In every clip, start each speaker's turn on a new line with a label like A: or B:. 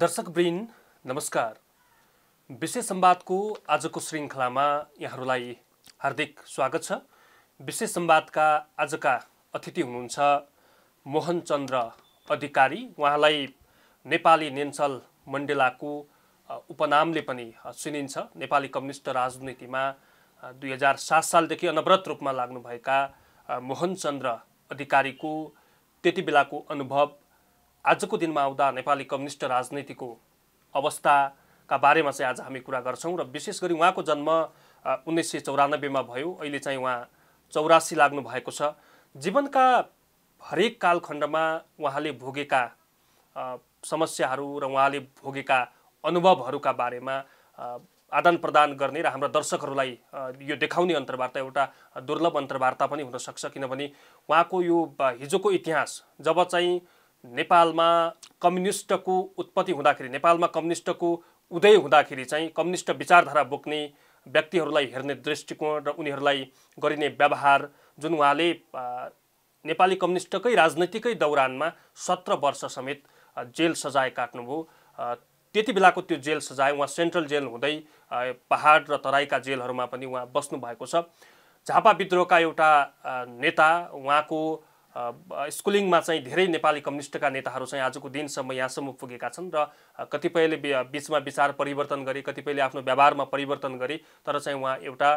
A: दर्शक ब्रिन नमस्कार विशेष संवादको आजको श्रृङ्खलामा यहाँहरूलाई हार्दिक स्वागत छ विशेष संवादका आजका अतिथि हुनुहुन्छ मोहन चन्द्र अधिकारी उहाँलाई नेपाली नेन्सल मण्डेलाको उपनामले पनि चिनिन्छ नेपाली कम्युनिस्ट राजनीतिमा दुई हजार सात सालदेखि अनवरत रूपमा लाग्नुभएका मोहन चन्द्र अधिकारीको त्यति बेलाको अनुभव आजको दिनमा आउँदा नेपाली कम्युनिस्ट राजनीतिको अवस्थाका बारेमा चाहिँ आज हामी कुरा गर्छौँ र विशेष गरी उहाँको जन्म उन्नाइस सय चौरानब्बेमा भयो अहिले चाहिँ उहाँ चौरासी लाग्नु भएको छ जीवनका हरेक कालखण्डमा उहाँले भोगेका समस्याहरू र उहाँले भोगेका अनुभवहरूका बारेमा आदान प्रदान गर्ने र हाम्रा दर्शकहरूलाई यो देखाउने अन्तर्वार्ता एउटा दुर्लभ अन्तर्वार्ता पनि हुनसक्छ किनभने उहाँको यो हिजोको इतिहास जब चाहिँ नेपालमा कम्युनिस्टको उत्पत्ति हुँदाखेरि नेपालमा कम्युनिस्टको उदय हुँदाखेरि चाहिँ कम्युनिस्ट विचारधारा बोक्ने व्यक्तिहरूलाई हेर्ने दृष्टिकोण र उनीहरूलाई गरिने व्यवहार जुन उहाँले नेपाली कम्युनिस्टकै राजनैतिकै दौरानमा सत्र वर्ष समेत जेल सजाय काट्नुभयो त्यति बेलाको त्यो जेल सजाय उहाँ सेन्ट्रल जेल हुँदै पहाड र तराईका जेलहरूमा पनि उहाँ बस्नुभएको छ झापा विद्रोहका एउटा नेता उहाँको स्कुलिङमा चाहिँ धेरै नेपाली कम्युनिस्टका नेताहरू चाहिँ आजको दिनसम्म यहाँसम्म पुगेका छन् र कतिपयले बिचमा विचार परिवर्तन गरे कतिपयले आफ्नो व्यवहारमा परिवर्तन गरे तर चाहिँ उहाँ एउटा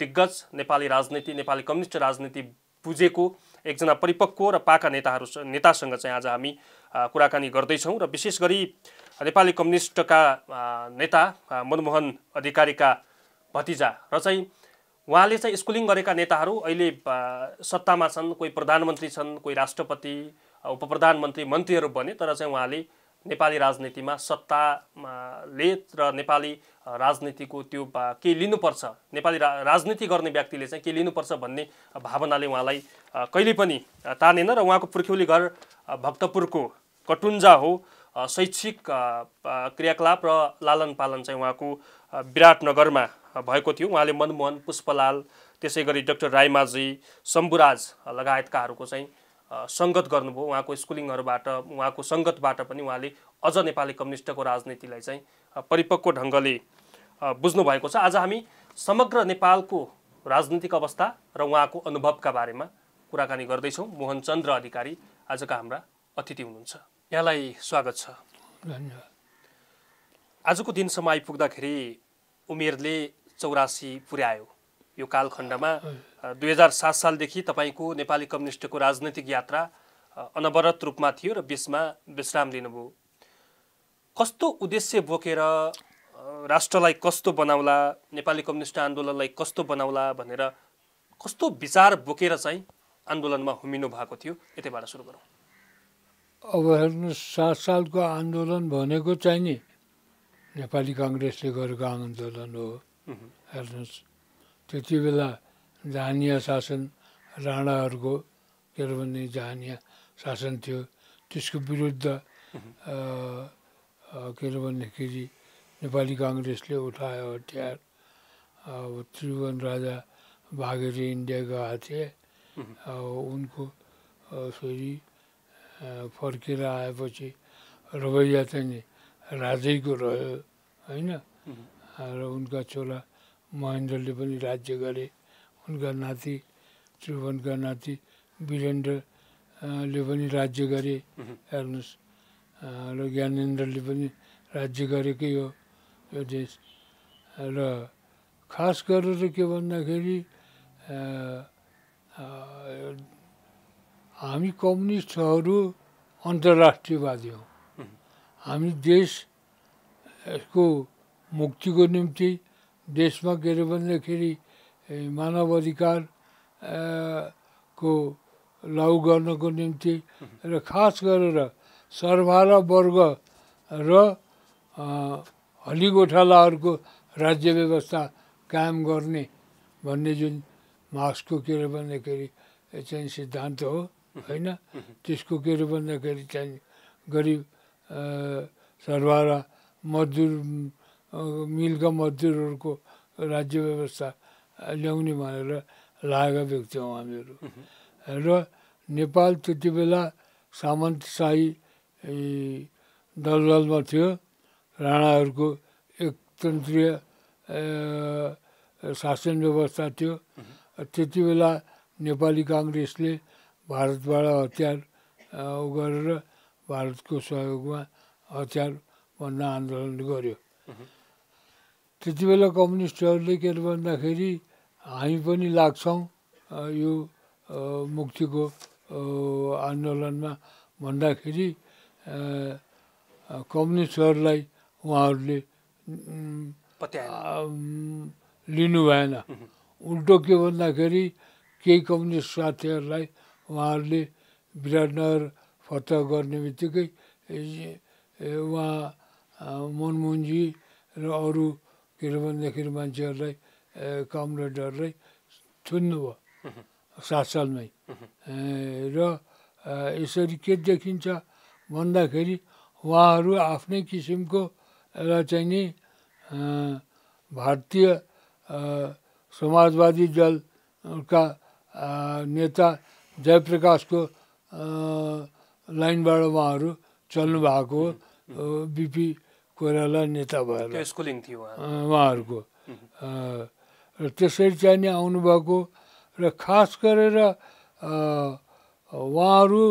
A: दिग्गज नेपाली राजनीति नेपाली कम्युनिस्ट राजनीति बुझेको एकजना परिपक्व र पाका नेताहरू नेतासँग चाहिँ आज हामी कुराकानी गर्दैछौँ र विशेष गरी नेपाली कम्युनिस्टका नेता मनमोहन अधिकारीका भतिजा र चाहिँ उहाँले चाहिँ स्कुलिङ गरेका नेताहरू अहिले सत्तामा छन् कोही प्रधानमन्त्री छन् कोही राष्ट्रपति उप प्रधानमन्त्री मन्त्रीहरू बने तर चाहिँ उहाँले नेपाली राजनीतिमा सत्ताले र नेपाली राजनीतिको त्यो के लिनुपर्छ नेपाली रा राजनीति गर्ने व्यक्तिले चाहिँ के लिनुपर्छ भन्ने भावनाले उहाँलाई कहिले पनि तानेन र उहाँको पुर्ख्यौली घर भक्तपुरको कटुन्जा हो शैक्षिक क्रियाकलाप र लालन पालन चाहिँ उहाँको विराटनगरमा भएको थियो उहाँले मनमोहन पुष्पलाल त्यसै गरी डक्टर राईमाझी शम्भुराज लगायतकाहरूको चाहिँ सङ्गत गर्नुभयो उहाँको स्कुलिङहरूबाट उहाँको सङ्गतबाट पनि उहाँले अझ नेपाली कम्युनिस्टको राजनीतिलाई चाहिँ परिपक्व ढङ्गले बुझ्नुभएको छ आज हामी समग्र नेपालको राजनीतिक अवस्था र उहाँको अनुभवका बारेमा कुराकानी गर्दैछौँ मोहन चन्द्र अधिकारी आजका हाम्रा अतिथि हुनुहुन्छ यहाँलाई स्वागत छ धन्यवाद आजको दिनसम्म आइपुग्दाखेरि उमेरले चौरासी पुर्यायो यो कालखण्डमा दुई हजार सात सालदेखि तपाईँको नेपाली कम्युनिस्टको राजनैतिक यात्रा अनवरत रूपमा थियो र बिचमा विश्राम लिनुभयो कस्तो उद्देश्य बोकेर राष्ट्रलाई कस्तो बनाउला नेपाली कम्युनिस्ट आन्दोलनलाई कस्तो बनाउला भनेर कस्तो विचार बोकेर चाहिँ आन्दोलनमा हुमिनु भएको थियो यतैबाट सुरु गरौँ
B: अब हेर्नुहोस् सात सालको आन्दोलन भनेको चाहिँ नि नेपाली काङ्ग्रेसले गरेको आन्दोलन हो हेर्नुहोस् त्यति बेला जहानिया शासन राणाहरूको के अरे भने जहानिया शासन थियो त्यसको विरुद्ध के अरे भन्दाखेरि नेपाली काङ्ग्रेसले उठायो हतियार अब त्रिभुवन राजा भागेर इन्डिया गएको थिए उनको फेरि फर्केर आएपछि रवैया चाहिँ राजैको रह्यो होइन र उनका छोरा महेन्द्रले पनि राज्य गरे उनका नाति त्रिभुवनका नाति वीरेन्द्रले पनि राज्य गरे हेर्नुहोस् र ज्ञानेन्द्रले पनि राज्य गरेकै हो यो देश र खास गरेर के भन्दाखेरि हामी कम्युनिस्टहरू अन्तर्राष्ट्रियवादी हौँ हामी देशको मुक्तिको निम्ति देशमा के अरे भन्दाखेरि मानव अधिकार को लागु गर्नको निम्ति र खास गरेर सर्भाला वर्ग र हलिगोठालाहरूको राज्य व्यवस्था कायम गर्ने भन्ने जुन मार्क्सको के अरे भन्दाखेरि चाहिँ सिद्धान्त हो होइन त्यसको के अरे भन्दाखेरि चाहिँ गरिब सरभारा मजदुर मिलका मजदुरहरूको राज्य व्यवस्था ल्याउने भनेर लागेका थियौँ हामीहरू र नेपाल त्यति बेला सामन्तशाही दलदलमा थियो राणाहरूको एकतन्त्रीय शासन व्यवस्था थियो त्यति बेला नेपाली काङ्ग्रेसले भारतबाट हतियार गरेर भारतको सहयोगमा हतियार भन्न आन्दोलन गर्यो त्यति बेला कम्युनिस्टहरूले के अरे भन्दाखेरि हामी पनि लाग्छौँ यो मुक्तिको आन्दोलनमा भन्दाखेरि कम्युनिस्टहरूलाई उहाँहरूले लिनु भएन उल्टो के भन्दाखेरि केही कम्युनिस्ट साथीहरूलाई उहाँहरूले विराटनगर फतह गर्ने बित्तिकै उहाँ मनमोहनजी र अरू किनभनेदेखि मान्छेहरूलाई कमरेडहरूलाई थुन्नुभयो सात सालमै र यसरी के देखिन्छ भन्दाखेरि उहाँहरू आफ्नै किसिमको एउटा चाहिँ नि भारतीय समाजवादी दलका नेता जयप्रकाशको लाइनबाट उहाँहरू चल्नु भएको हो बिपी कोइराला नेता भएर स्कुलिङ थियो उहाँहरूको र त्यसरी चाहिँ नि आउनुभएको र खास गरेर उहाँहरू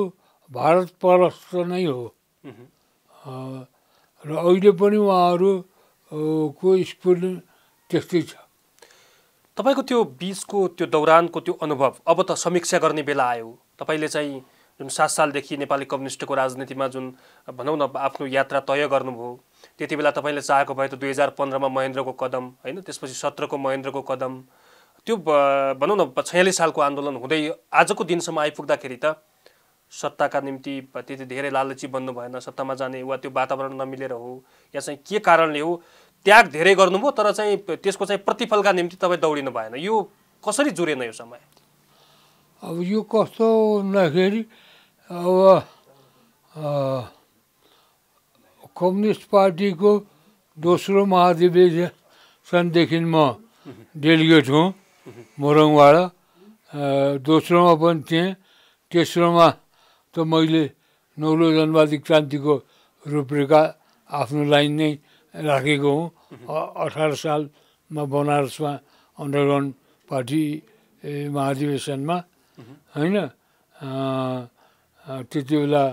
B: भारत परस्त नै हो र अहिले पनि उहाँहरूको स्कुल त्यस्तै
A: छ तपाईँको त्यो बिचको त्यो दौरानको त्यो अनुभव अब त समीक्षा गर्ने बेला आयो तपाईँले चाहिँ जुन सात सालदेखि नेपाली कम्युनिस्टको राजनीतिमा जुन भनौँ न आफ्नो यात्रा तय गर्नुभयो त्यति बेला तपाईँले चाहेको भए त दुई हजार पन्ध्रमा महेन्द्रको कदम होइन त्यसपछि सत्रको महेन्द्रको कदम त्यो भनौँ न छयालिस सालको आन्दोलन हुँदै आजको दिनसम्म आइपुग्दाखेरि त सत्ताका निम्ति त्यति धेरै लालची बन्नु भएन सत्तामा जाने वा त्यो वातावरण नमिलेर हो या चाहिँ के कारणले हो त्याग धेरै गर्नुभयो तर चाहिँ त्यसको चाहिँ प्रतिफलका निम्ति तपाईँ दौडिनु भएन यो कसरी जुरेन यो समय
B: अब यो कस्तो भन्दाखेरि अब कम्युनिस्ट पार्टीको दोस्रो महाधिवेशनदेखि म डेलिगेट हुँ मोरङबाट दोस्रोमा पनि थिएँ तेस्रोमा त मैले नौलो जनवादी क्रान्तिको रूपरेखा आफ्नो लाइन नै राखेको हुँ अठार सालमा बनारसमा अन्डरग्राउन्ड पार्टी महाधिवेशनमा होइन त्यति बेला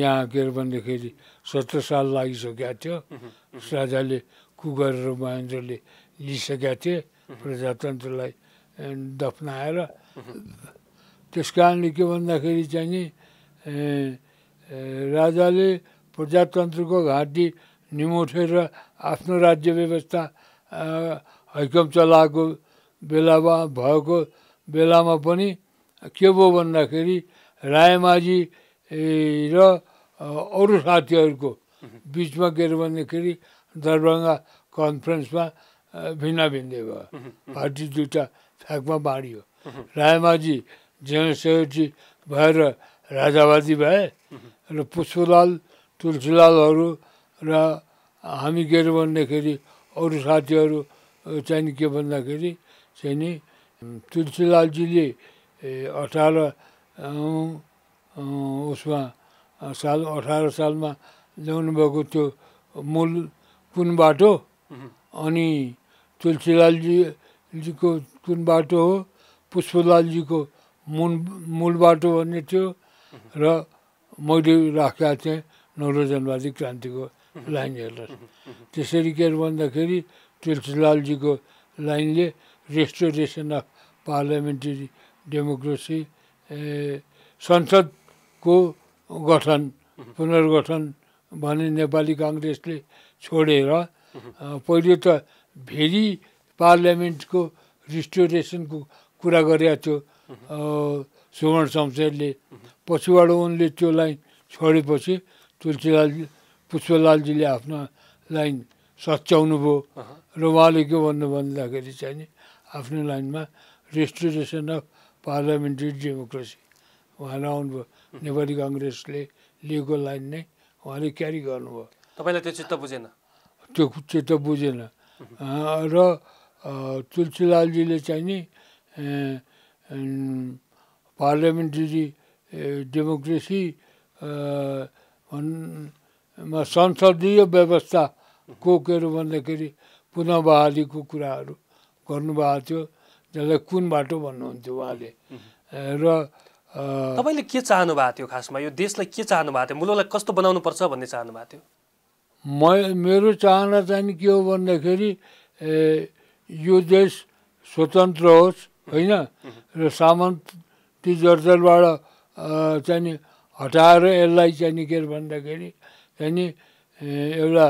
B: यहाँ के अरे भन्दाखेरि सत्र साल लागिसकेका थियो राजाले कु गरेर महेन्द्रले लिइसकेका थिए प्रजातन्त्रलाई दफनाएर त्यस कारणले के भन्दाखेरि चाहिँ नि राजाले प्रजातन्त्रको घाँटी निमोठेर आफ्नो राज्य व्यवस्था हैकम चलाएको बेलामा भएको बेलामा पनि के भयो भन्दाखेरि रायमाझी र अरू साथीहरूको बिचमा गएर अरे भन्दाखेरि दरभङ्गा कन्फरेन्समा भिन्ना भिन्दै भयो पार्टी दुइटा फ्याकमा बाँडियो रायमाझी जेन भएर राजावादी भए र पुष्पलाल तुलसीलालहरू र हामी के अरे भन्दाखेरि अरू साथीहरू चाहिँ के भन्दाखेरि चाहिँ नि तुलसीलालजीले अठार उसमा साल अठार सालमा ल्याउनुभएको त्यो मूल कुन बाटो अनि तुलसीलालजीजीको कुन बाटो हो पुष्पलालजीको मूल मूल बाटो भन्ने थियो र मैले राखेका थिएँ नौरोजनवादी क्रान्तिको लाइन हेर्दा त्यसरी के भन्दाखेरि तुलसीलालजीको लाइनले रेस्टोरेसन अफ पार्लियामेन्टरी डेमोक्रेसी संसदको गठन पुनर्गठन भने नेपाली काङ्ग्रेसले छोडेर पहिले त फेरि पार्लियामेन्टको रिस्टोरेसनको कुरा गरेका थियो सुवर्ण शमशेरले पछिबाट उनले त्यो लाइन छोडेपछि तुलसीलाल पुष्पलालजीले आफ्नो लाइन सच्याउनु भयो र उहाँले के भन्नु भन्दाखेरि चाहिँ नि आफ्नो लाइनमा रेस्टुरेसन अफ पार्लियामेन्ट्री डेमोक्रेसी उहाँले आउनुभयो नेपाली कङ्ग्रेसले लिएको लाइन नै उहाँले क्यारी
A: गर्नुभयो तपाईँलाई त्यो चित्त बुझेन
B: त्यो चित्त बुझेन र तुलसीलालजीले चाहिँ नि पार्लियामेन्ट्री डेमोक्रेसी मा संसदीय व्यवस्थाको के अरे भन्दाखेरि पुनःबहालीको कुराहरू गर्नुभएको थियो जसलाई कुन बाटो भन्नुहुन्थ्यो उहाँले र तपाईँले
A: के चाहनु भएको थियो खासमा यो देशलाई के चाहनु भएको थियो मुलुकलाई कस्तो बनाउनु पर्छ भन्ने चाहनु भएको थियो
B: म मेरो चाहना चाहिँ के हो भन्दाखेरि यो देश स्वतन्त्र होस् होइन र सामन्ती जर्जरबाट चाहिँ नि हटाएर यसलाई चाहिँ नि के भन्दाखेरि चाहिँ नि एउटा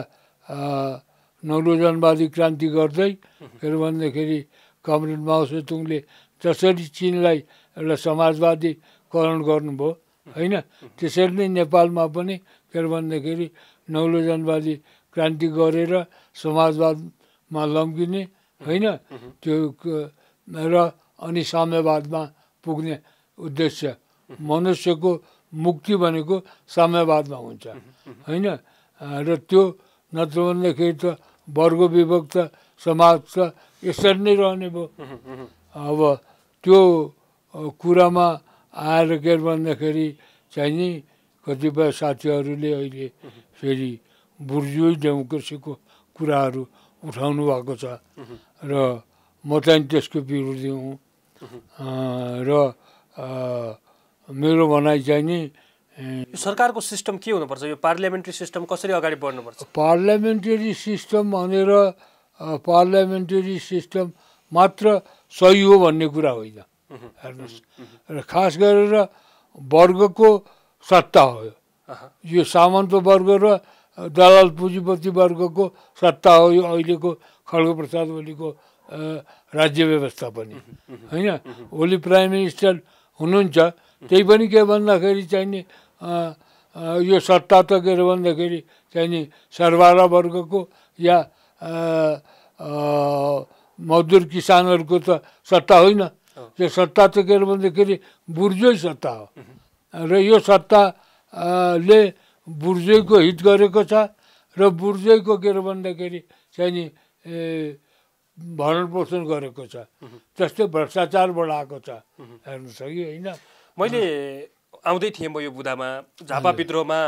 B: नौलोजनवादी क्रान्ति गर्दै के अरे भन्दाखेरि कमरेड माओसेतुङले जसरी चिनलाई एउटा समाजवादीकरण गर्नुभयो होइन त्यसरी नै नेपालमा पनि के अरे भन्दाखेरि नौलो जनवादी क्रान्ति गरेर समाजवादमा लम्किने होइन त्यो र अनि साम्यवादमा पुग्ने उद्देश्य मनुष्यको मुक्ति भनेको साम्यवादमा हुन्छ होइन र त्यो नत्र भन्दाखेरि त वर्ग विभक्त समाज त यसरी नै रहने भयो अब त्यो कुरामा आएर के भन्दाखेरि चाहिँ नि कतिपय साथीहरूले अहिले फेरि बुर्जु डेमोक्रेसीको कुराहरू उठाउनु भएको छ र म चाहिँ त्यसको विरोधी हुँ र
A: मेरो भनाइ चाहिँ नि सरकारको सिस्टम के हुनुपर्छ यो पार्लियामेन्ट्री सिस्टम कसरी अगाडि बढ्नुपर्छ
B: पार्लियामेन्टरी सिस्टम भनेर पार्लियामेन्टरी सिस्टम मात्र सही हो भन्ने कुरा
A: होइन हेर्नुहोस्
B: र खास गरेर वर्गको सत्ता हो यो सामन्त वर्ग र दलाल पुँजीपति वर्गको सत्ता हो यो अहिलेको खड्ग प्रसाद ओलीको राज्य व्यवस्था पनि होइन ओली प्राइम मिनिस्टर हुनुहुन्छ त्यही पनि के भन्दाखेरि चाहिने यो सत्ता त के अरे भन्दाखेरि चाहिने सरवारा वर्गको या मजदुर किसानहरूको त सत्ता होइन त्यो सत्ता चाहिँ के अरे भन्दाखेरि सत्ता हो र यो सत्ताले बुर्जैको हित गरेको छ र बुर्जैको के अरे भन्दाखेरि चाहिँ नि भरण पोषण गरेको छ जस्तै भ्रष्टाचार बढाएको छ हेर्नु कि होइन
A: मैले आउँदै थिएँ म यो बुदामा झापा विद्रोहमा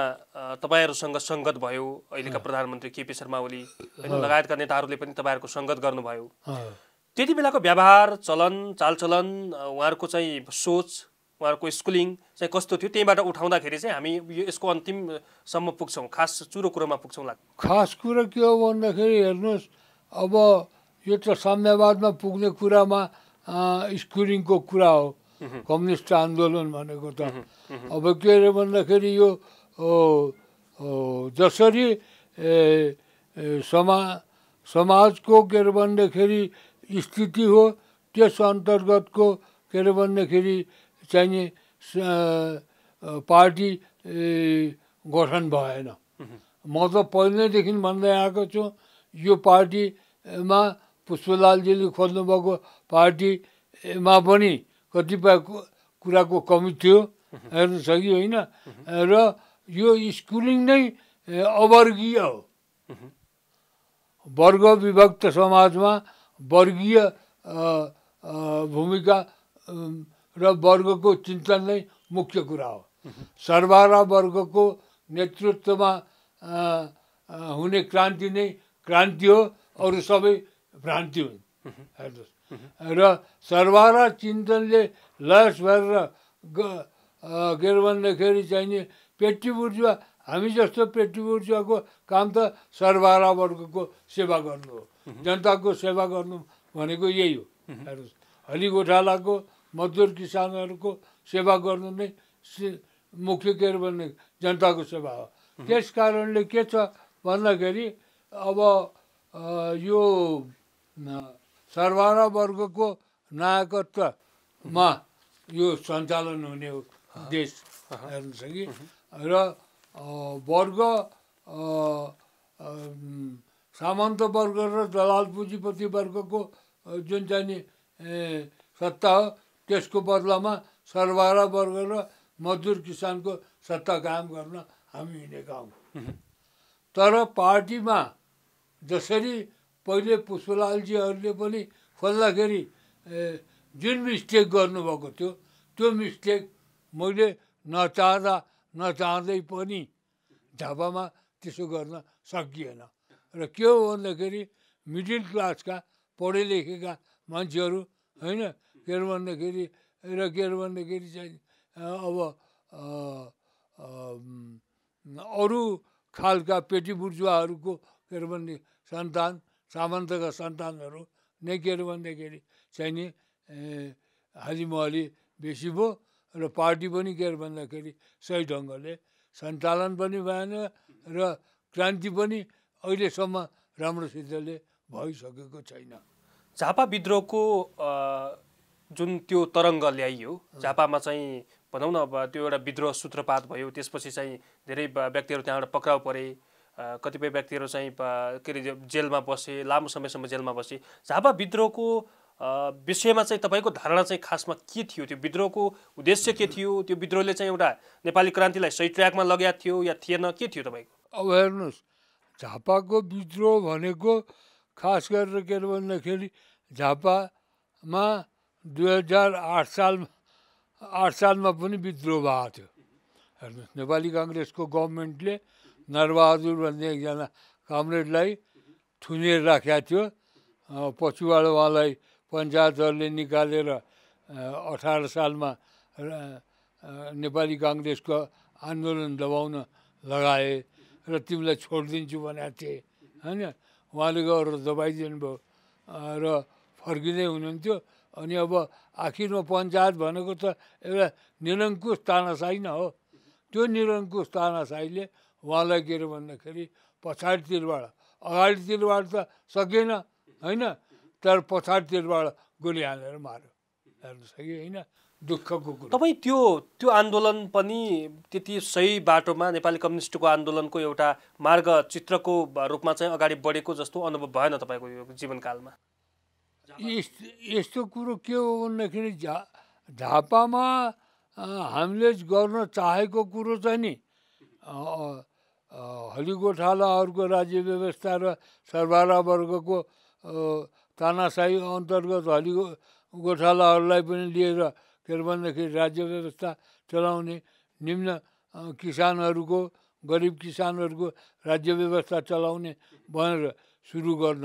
A: तपाईँहरूसँग सङ्गत भयो अहिलेका प्रधानमन्त्री केपी शर्मा ओली लगायतका नेताहरूले पनि तपाईँहरूको सङ्गत गर्नुभयो त्यति बेलाको व्यवहार चलन चालचलन उहाँहरूको चाहिँ सोच उहाँहरूको स्कुलिङ चाहिँ कस्तो थियो त्यहीँबाट उठाउँदाखेरि चाहिँ हामी यो यसको अन्तिमसम्म पुग्छौँ खास चुरो कुरोमा पुग्छौँ लाग्छ
B: खास कुरो के हो भन्दाखेरि हेर्नुहोस् अब यो त साम्यवादमा पुग्ने कुरामा स्कुलिङको कुरा हो कम्युनिस्ट आन्दोलन भनेको त अब के अरे भन्दाखेरि यो जसरी समा समाजको के अरे भन्दाखेरि स्थिति हो त्यस अन्तर्गतको के अरे भन्दाखेरि चाहिने पार्टी गठन भएन म त पहिल्यैदेखि भन्दै आएको छु यो पार्टीमा पुष्पलालजीले खोज्नुभएको पार्टीमा पनि कतिपय कुराको कमी थियो हेर्नु कि होइन र यो स्कुलिङ नै अवर्गीय हो वर्ग विभक्त समाजमा वर्गीय भूमिका र वर्गको चिन्तन नै मुख्य कुरा हो सर्वारा वर्गको नेतृत्वमा हुने क्रान्ति नै क्रान्ति हो अरू सबै भ्रान्ति हुन् हेर्नुहोस् र सर्वारा चिन्तनले लस भएर के भन्दाखेरि चाहिने पेटी बुर्जुवा हामी जस्तो पेटी बुर्जुवाको काम त सर्वारा वर्गको सेवा गर्नु हो जनताको सेवा गर्नु भनेको यही हो हेर्नुहोस् हलि गोठालाको मजदुर किसानहरूको सेवा गर्नु नै मुख्य के अरे भन्ने जनताको सेवा हो त्यस कारणले के छ भन्दाखेरि अब यो सर्वारा वर्गको नायकत्वमा यो सञ्चालन हुने हो देश हेर्नुहोस् कि र वर्ग सामन्त वर्ग र दलाल पुँजीपति वर्गको जुन चाहिँ नि सत्ता हो त्यसको बदलामा सर्वहारा वर्ग र मजदुर किसानको सत्ता कायम गर्न हामी हिँडेका हौँ तर पार्टीमा जसरी पहिले पुष्पलालजीहरूले पनि खोल्दाखेरि जुन मिस्टेक गर्नुभएको थियो त्यो मिस्टेक मैले नचाहँदा नचाहँदै पनि झापामा त्यसो गर्न सकिएन र के हो भन्दाखेरि मिडल क्लासका पढे लेखेका मान्छेहरू होइन के अरे भन्दाखेरि र के अरे भन्दाखेरि चाहिँ अब अरू खालका पेटी बुर्जुवाहरूको के अरे भने सन्तान सामन्तका सन्तानहरू नै के अरे भन्दाखेरि चाहिँ नि हालिमहली बेसी भयो र पार्टी पनि के अरे भन्दाखेरि सही ढङ्गले सञ्चालन पनि भएन र क्रान्ति पनि अहिलेसम्म राम्रोसितले भइसकेको छैन
A: झापा विद्रोहको जुन त्यो तरङ्ग ल्याइयो झापामा चाहिँ भनौँ न अब त्यो एउटा विद्रोह सूत्रपात भयो त्यसपछि चाहिँ धेरै व्यक्तिहरू त्यहाँबाट पक्राउ परे कतिपय व्यक्तिहरू चाहिँ के अरे जेलमा बसे लामो समयसम्म जेलमा बसे झापा विद्रोहको विषयमा चाहिँ तपाईँको धारणा चाहिँ खासमा के थियो त्यो विद्रोहको उद्देश्य के थियो त्यो विद्रोहले चाहिँ एउटा नेपाली क्रान्तिलाई सही ट्र्याकमा लगाएको थियो या थिएन के थियो तपाईँको
B: अब हेर्नुहोस् झापाको विद्रोह भनेको खास गरेर के अरे भन्दाखेरि झापामा दुई हजार आठ सालमा आठ सालमा पनि विद्रोह भएको थियो हेर्नुहोस् नेपाली काङ्ग्रेसको गभर्मेन्टले नरबहादुर भन्ने एकजना कामरेडलाई थुनेर राखेको थियो पछिबाट उहाँलाई पञ्चायतहरूले निकालेर अठार सालमा नेपाली काङ्ग्रेसको आन्दोलन दबाउन लगाए र तिमीलाई छोडिदिन्छु भनेको थिएँ होइन उहाँले गएर दबाइदिनु भयो र फर्किँदै हुनुहुन्थ्यो अनि अब आखिरमा पञ्चायत भनेको त एउटा निरङ्कुश तानासाई नै हो त्यो निरङ्कुश तानासाईले उहाँलाई के अरे भन्दाखेरि पछाडितिरबाट अगाडितिरबाट त सकेन होइन तर पछाडितिरबाट गोली हालेर मार्यो हेर्नु सक्यो होइन
A: दुःखको तपाईँ त्यो त्यो आन्दोलन पनि त्यति सही बाटोमा नेपाली कम्युनिस्टको आन्दोलनको एउटा मार्ग चित्रको रूपमा चाहिँ अगाडि बढेको जस्तो अनुभव भएन तपाईँको यो जीवनकालमा
B: यस्तो कुरो के हो भन्दाखेरि झा झापामा हामीले गर्न चाहेको कुरो चाहिँ नि हलिगोठालाहरूको राज्य व्यवस्था र सर्वारा वर्गको तानासाही अन्तर्गत हलिगो गोठालाहरूलाई पनि लिएर के अरे भन्दाखेरि राज्य व्यवस्था चलाउने निम्न किसानहरूको गरिब किसानहरूको राज्य व्यवस्था चलाउने भनेर सुरु गर्न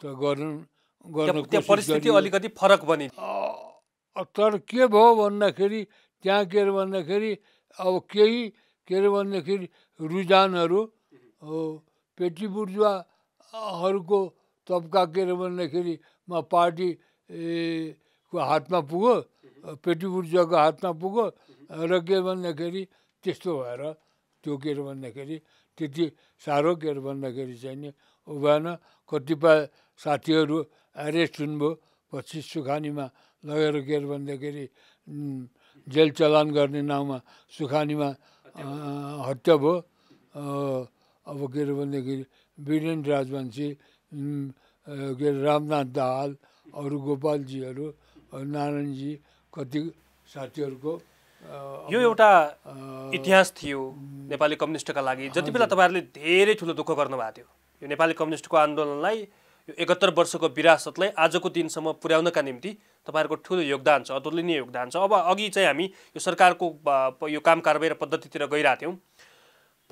B: त गर्नु परिस्थिति अलिकति फरक बने तर के भयो भन्दाखेरि त्यहाँ के अरे भन्दाखेरि अब केही के अरे भन्दाखेरि रुझानहरू पेटी बुर्जुवाहरूको तबका के अरे भन्दाखेरिमा पार्टी को हातमा पुग्यो पेटी जग्गा हातमा पुग्यो र के भन्दाखेरि त्यस्तो भएर त्यो के अरे भन्दाखेरि त्यति साह्रो के अरे भन्दाखेरि चाहिँ नि ऊ भएन कतिपय साथीहरू एरेस्ट हुनुभयो पछि सुखानीमा लगेर के अरे भन्दाखेरि जेल चलान गर्ने नाउँमा सुखानीमा हत्या भयो अब के अरे भनेदेखि बिरेन राजवंशी के अरे रामनाथ दाहाल अरू गोपालजीहरू नारायणजी कति साथीहरूको
A: यो एउटा इतिहास थियो नेपाली कम्युनिस्टका लागि जति बेला तपाईँहरूले धेरै ठुलो दुःख गर्नुभएको थियो यो नेपाली कम्युनिस्टको आन्दोलनलाई यो एकहत्तर वर्षको विरासतलाई आजको दिनसम्म पुर्याउनका निम्ति तपाईँहरूको ठुलो योगदान छ अतुलनीय योगदान छ अब अघि चाहिँ हामी यो सरकारको यो काम कारबाही र पद्धतितिर गइरहेको थियौँ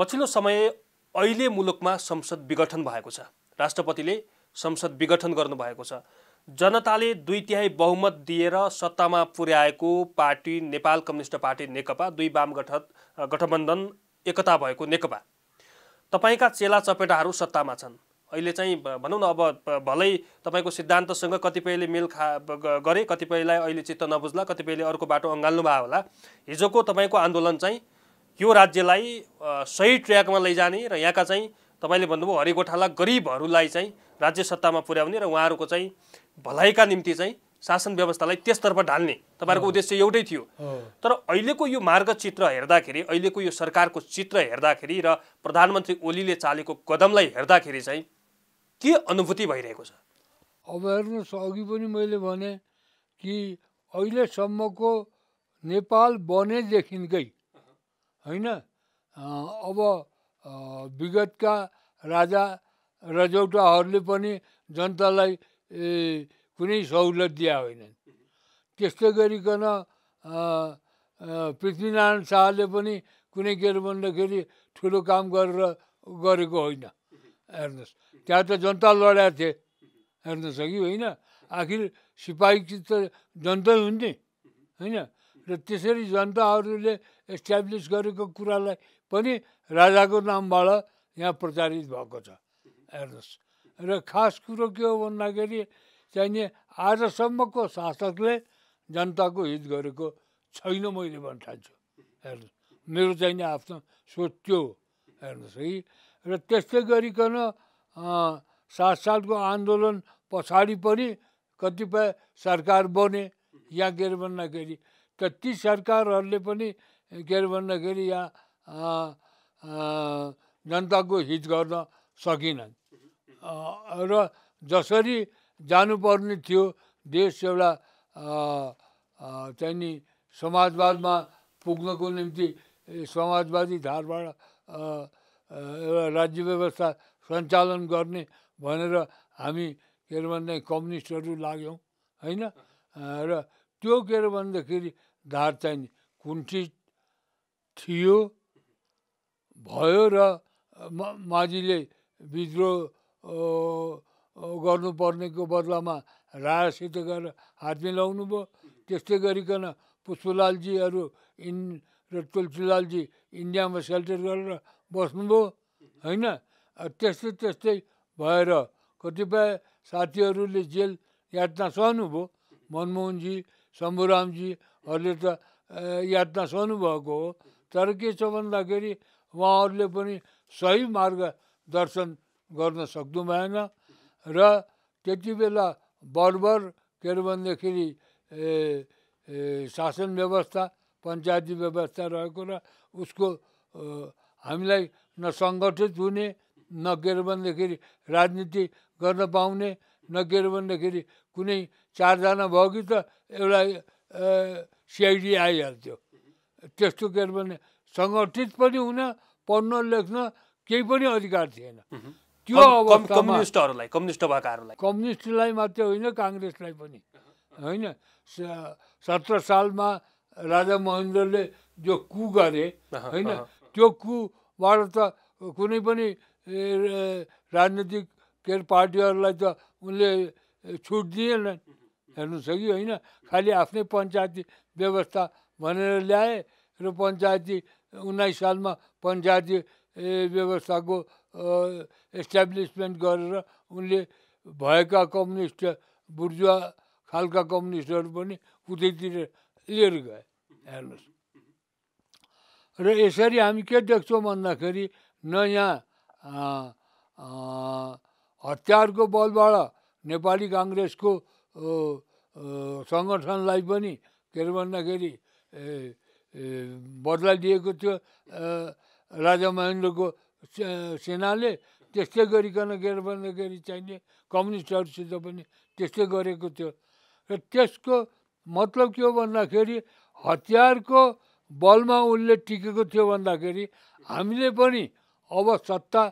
A: पछिल्लो समय अहिले मुलुकमा संसद विघटन भएको छ राष्ट्रपतिले संसद विघटन गर्नुभएको छ जनताले दुई तिहाई बहुमत दिएर सत्तामा पुर्याएको party Nepal communist party Nekapa दुई वाम गठ गठबन्धन एकता भएको नेकपा तपाईँका चेला चपेटाहरू सत्तामा छन् अहिले चाहिँ भनौँ न अब भलै तपाईँको सिद्धान्तसँग कतिपयले मेल खा गरे कतिपयलाई अहिले चित्त नबुझ्ला कतिपयले अर्को बाटो अँगाल्नु भयो होला हिजोको तपाईँको आन्दोलन चाहिँ यो राज्यलाई सही ट्र्याकमा लैजाने र यहाँका चाहिँ तपाईँले भन्नुभयो हरिगोठाला गरिबहरूलाई चाहिँ राज्य सत्तामा पुर्याउने र उहाँहरूको चाहिँ भलाइका निम्ति चाहिँ शासन व्यवस्थालाई त्यसतर्फ ढाल्ने तपाईँहरूको उद्देश्य एउटै थियो तर अहिलेको यो मार्गचित्र हेर्दाखेरि अहिलेको यो सरकारको चित्र हेर्दाखेरि र प्रधानमन्त्री ओलीले चालेको कदमलाई हेर्दाखेरि चाहिँ के अनुभूति भइरहेको छ
B: अब हेर्नुहोस् अघि पनि मैले भने कि अहिलेसम्मको नेपाल बनेदेखिकै होइन अब विगतका राजा रजौटाहरूले पनि जनतालाई कुनै सहुलियत दिया होइनन् त्यस्तै गरिकन पृथ्वीनारायण शाहले पनि कुनै के अरे भन्दाखेरि ठुलो काम गरेर गरेको होइन हेर्नुहोस् त्यहाँ त जनता लड्या थिए हेर्नुहोस् कि होइन आखिर सिपाही त जनतै हुन् नि होइन र त्यसरी जनताहरूले एस्ट्याब्लिस गरेको कुरालाई पनि राजाको नामबाट यहाँ प्रचारित भएको छ हेर्नुहोस् र खास कुरो के हो भन्दाखेरि चाहिने आजसम्मको शासकले जनताको हित गरेको छैन मैले भन्न ठान्छु हेर्नुहोस् मेरो चाहिने आफ्नो सोच त्यो हो हेर्नुहोस् है र त्यस्तै गरिकन सात सालको आन्दोलन पछाडि पनि कतिपय सरकार बने यहाँ के अरे भन्दाखेरि त ती सरकारहरूले पनि के अरे भन्दाखेरि यहाँ जनताको हित गर्न सकिनन् र जसरी जानुपर्ने थियो देश एउटा चाहिँ नि समाजवादमा पुग्नको निम्ति समाजवादी धारबाट एउटा राज्य व्यवस्था सञ्चालन गर्ने भनेर हामी के अरे भनेदेखि कम्युनिस्टहरू लाग्यौँ होइन र त्यो के अरे भन्दाखेरि धार चाहिँ कुण्ठित थियो भयो र माझीले विद्रोह गर्नुपर्नेको बदलामा रायसित गएर हात मिलाउनु भयो त्यस्तै गरिकन पुष्पलालजीहरू इन् र तुलसीलालजी इन्डियामा सेल्टर गरेर बस्नुभयो होइन त्यस्तै त्यस्तै भएर कतिपय साथीहरूले जेल यातना सहनुभयो मनमोहनजी शम्भुरामजीहरूले त यातना सहनुभएको हो तर के छ भन्दाखेरि उहाँहरूले पनि सही मार्ग दर्शन गर्न सक्नु भएन र त्यति बेला बर्बर के अरे भन्दाखेरि शासन व्यवस्था पञ्चायती व्यवस्था रहेको र उसको हामीलाई न सङ्गठित हुने न के अरे भन्दाखेरि राजनीति गर्न पाउने न के अरे भन्दाखेरि कुनै चारजना भयो कि त एउटा सिआइडी आइहाल्थ्यो त्यस्तो के अरे भने सङ्गठित पनि हुन पढ्न लेख्न केही पनि अधिकार
A: थिएन त्यो अब कम्युनिस्टहरूलाई कम्युनिस्ट भएकाहरूलाई
B: कम्युनिस्टलाई मात्रै होइन काङ्ग्रेसलाई पनि होइन सत्र सालमा राजा महेन्द्रले जो कु गरे होइन त्यो कुबाट त कुनै पनि राजनीतिक के अरे पार्टीहरूलाई त उनले छुट दिएन हेर्नुहोस् कि होइन खालि आफ्नै पञ्चायती व्यवस्था भनेर ल्याए र पञ्चायती उन्नाइस सालमा पञ्चायती व्यवस्थाको इस्ट्याब्लिसमेन्ट गरेर उनले भएका कम्युनिस्ट बुर्जुवा खालका कम्युनिस्टहरू पनि उतैतिर लिएर गए हेर्नुहोस् र यसरी हामी के देख्छौँ भन्दाखेरि नयाँ हतियारको बलबाट नेपाली काङ्ग्रेसको सङ्गठनलाई पनि के अरे भन्दाखेरि बदला दिएको थियो राजा महेन्द्रको सेनाले त्यस्तै गरिकन के अरे भन्दाखेरि चाहिने कम्युनिस्टहरूसित पनि त्यस्तै गरेको थियो र त्यसको मतलब के हो भन्दाखेरि हतियारको बलमा उनले टिकेको थियो भन्दाखेरि हामीले पनि अब सत्ता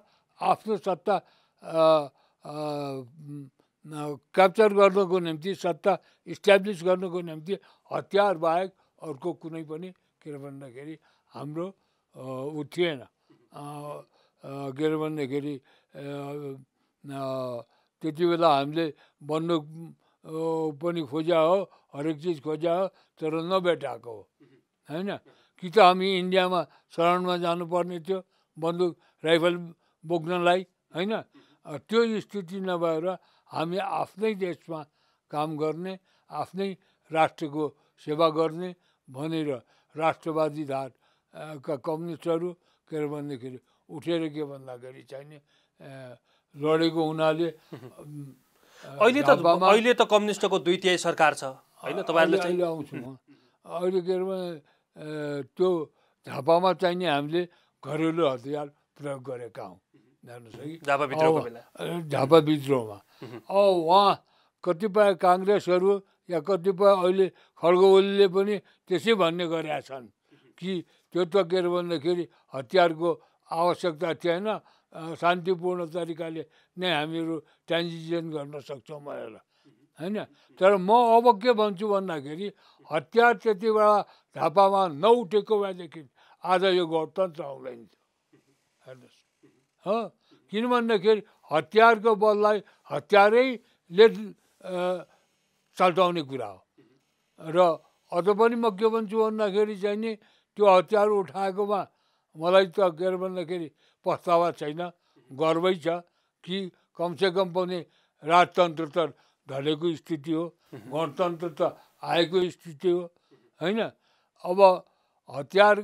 B: आफ्नो सत्ता क्याप्चर गर्नको निम्ति सत्ता इस्ट्याब्लिस गर्नको निम्ति हतियार बाहेक अर्को कुनै पनि के अरे भन्दाखेरि हाम्रो ऊ थिएन के अरे भन्दाखेरि त्यति बेला हामीले बन्दुक पनि खोज्या हो हरेक चिज खोज्या हो तर नभेटाएको हो होइन कि त हामी इन्डियामा शरणमा जानुपर्ने थियो बन्दुक राइफल बोक्नलाई होइन त्यो स्थिति नभएर हामी आफ्नै देशमा काम गर्ने आफ्नै राष्ट्रको सेवा गर्ने भनेर राष्ट्रवादी धार का कम्युनिस्टहरू के अरे भन्दाखेरि उठेर के भन्दाखेरि चाहिँ
A: लडेको हुनाले अहिले त अहिले त कम्युनिस्टको दुई तिहाई सरकार छ होइन तपाईँहरूले आउँछु म
B: अहिले के अरे त्यो झापामा चाहिने हामीले घरेलु हतियार प्रयोग गरेका हौँ है झापा विद्रोहमा अब उहाँ कतिपय काङ्ग्रेसहरू या कतिपय अहिले खड्गवलीले पनि त्यसै भन्ने गरेका छन् कि त्यो त के अरे भन्दाखेरि हतियारको आवश्यकता थिएन शान्तिपूर्ण तरिकाले नै हामीहरू ट्रान्जिसन गर्न सक्छौँ भनेर होइन तर म अब के भन्छु भन्दाखेरि हतियार त्यति बेला झापामा नउठेको भएदेखि आज यो गणतन्त्र आउँदैन हेर्नुहोस् हो किन भन्दाखेरि हतियारको बललाई हतियारैले सल्टाउने कुरा हो र अझ पनि म के भन्छु भन्दाखेरि चाहिँ नि त्यो हतियार उठाएकोमा मलाई त के अरे भन्दाखेरि पस्तावा छैन गर्वै छ कि कमसेकम पनि राजतन्त्र त ढलेको स्थिति हो गणतन्त्र त आएको स्थिति हो होइन अब हतियार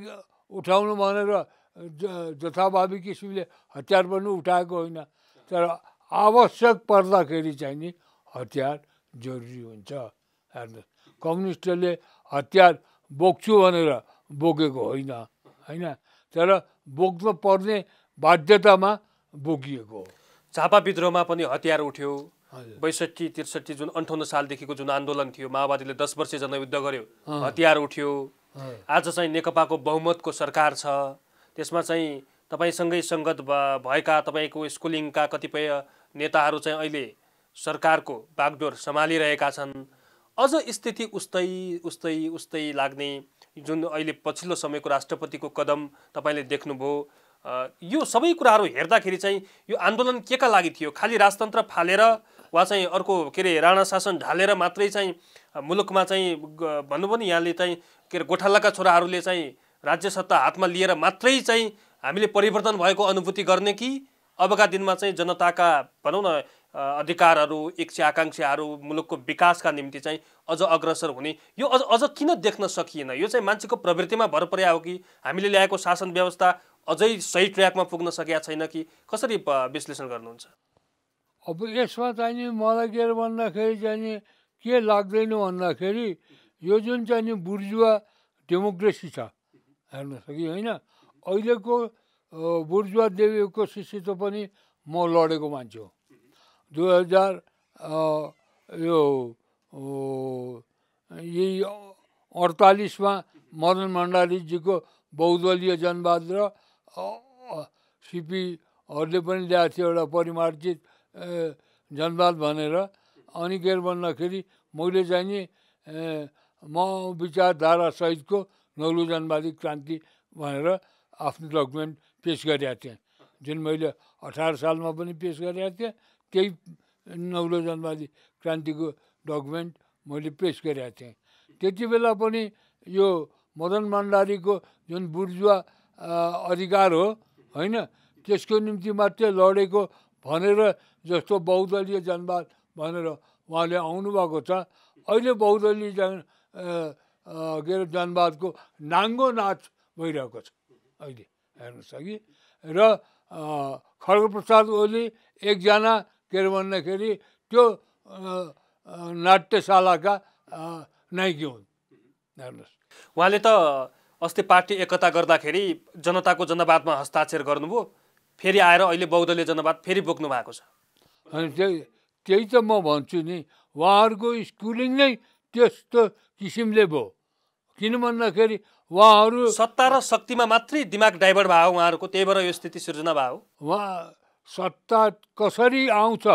B: उठाउनु भनेर जथाभावी किसिमले हतियार पनि उठाएको होइन तर आवश्यक पर्दाखेरि चाहिँ नि हतियार जरुरी हुन्छ हेर्नुहोस् कम्युनिस्टहरूले हतियार बोक्छु भनेर बोकेको होइन होइन तर बोक्नु पर्ने बाध्यतामा बोकिएको
A: हो झापा विद्रोहमा पनि हतियार उठ्यो बैसठी त्रिसठी जुन अन्ठाउन्न सालदेखिको जुन आन्दोलन थियो माओवादीले दस वर्ष जनयुद्ध गर्यो हतियार उठ्यो आज चाहिँ नेकपाको बहुमतको सरकार छ त्यसमा चाहिँ तपाईँसँगै सङ्गत भएका तपाईँको स्कुलिङका कतिपय नेताहरू चाहिँ अहिले सरकारको बागडोर सम्हालिरहेका छन् अझ स्थिति उस्तै उस्तै उस्तै लाग्ने जुन अहिले पछिल्लो समयको राष्ट्रपतिको कदम तपाईँले देख्नुभयो यो सबै कुराहरू हेर्दाखेरि चाहिँ यो आन्दोलन के का लागि थियो खालि राजतन्त्र फालेर वा चाहिँ अर्को के अरे राणा शासन ढालेर मात्रै चाहिँ मुलुकमा चाहिँ भन्नु पनि यहाँले चाहिँ के अरे गोठालाका छोराहरूले चाहिँ राज्य सत्ता हातमा लिएर मात्रै चाहिँ हामीले परिवर्तन भएको अनुभूति गर्ने कि अबका दिनमा चाहिँ जनताका भनौँ न अधिकारहरू इच्छा आकाङ्क्षाहरू मुलुकको विकासका निम्ति चाहिँ अझ अग्रसर हुने यो अझ अझ किन देख्न सकिएन यो चाहिँ मान्छेको प्रवृत्तिमा भर पर्या हो कि हामीले ल्याएको शासन व्यवस्था अझै सही ट्र्याकमा पुग्न सकेका छैन कि कसरी विश्लेषण गर्नुहुन्छ
B: अब यसमा चाहिँ नि मलाई के भन्दाखेरि चाहिँ नि के लाग्दैन भन्दाखेरि यो जुन चाहिँ नि बुर्जुवा डेमोक्रेसी छ हेर्न सकि होइन अहिलेको बुर्जुवा देवीको सिसितो पनि म लडेको मान्छे हो दुई हजार यो यही अडतालिसमा मदन भण्डारीजीको बहुदलीय जनवाद र सिपीहरूले पनि ल्याएको थियो एउटा परिमार्जित जनवाद भनेर अनि के भन्दाखेरि मैले चाहिँ नि म विचारधारासहितको नौलो जनवादी क्रान्ति भनेर आफ्नो डकुमेन्ट पेस गरेका थिएँ जुन मैले अठार सालमा पनि पेस गरेका थिएँ त्यही नौलो जनवादी क्रान्तिको डकुमेन्ट मैले पेस गरेका थिएँ त्यति बेला पनि यो मदन भण्डारीको जुन बुर्जुवा अधिकार हो होइन त्यसको निम्ति मात्रै लडेको भनेर जस्तो बहुदलीय जनवाद भनेर उहाँले आउनुभएको छ अहिले बहुदलीय जन के अरे जनवादको नाङ्गो नाच भइरहेको छ अहिले हेर्नुहोस् है र खड्गप्रसाद ओली एकजना के अरे भन्दाखेरि त्यो
A: नाट्यशालाका नायकी हुन् हेर्नुहोस् उहाँले त अस्ति पार्टी एकता गर्दाखेरि जनताको जनवादमा हस्ताक्षर गर्नुभयो फेरि आएर अहिले बौद्धले जनवाद फेरि बोक्नु भएको छ अनि त्यही त्यही त म भन्छु नि उहाँहरूको स्कुलिङ नै त्यस्तो किसिमले भयो किन भन्दाखेरि उहाँहरू सत्ता र शक्तिमा मात्रै दिमाग डाइभर्ट भयो उहाँहरूको त्यही भएर यो स्थिति सिर्जना भयो उहाँ
B: सत्ता कसरी आउँछ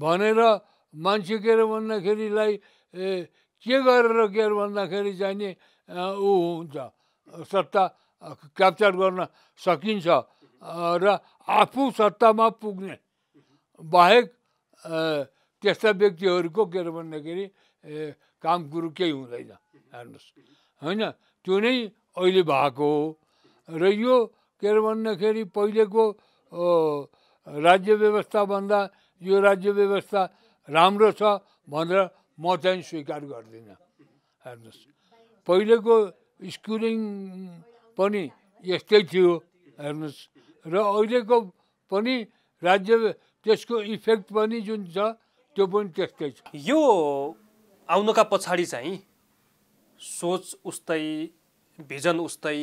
B: भनेर मान्छे के अरे भन्दाखेरिलाई के गरेर के अरे भन्दाखेरि चाहिँ नि ऊ हुन्छ सत्ता क्याप्चर गर्न सकिन्छ र आफू सत्तामा पुग्ने बाहेक त्यस्ता व्यक्तिहरूको के अरे भन्दाखेरि काम कुरो केही हुँदैन हेर्नुहोस् होइन त्यो नै अहिले भएको हो र यो के अरे भन्दाखेरि पहिलेको राज्य व्यवस्थाभन्दा यो राज्य व्यवस्था राम्रो छ भनेर म चाहिँ स्वीकार गर्दिनँ हेर्नुहोस् पहिलेको स्कुलिङ पनि यस्तै थियो हेर्नुहोस् र अहिलेको पनि
A: राज्य त्यसको इफेक्ट पनि जुन छ त्यो पनि त्यस्तै छ यो आउनुका पछाडि चाहिँ सोच उस्तै भिजन उस्तै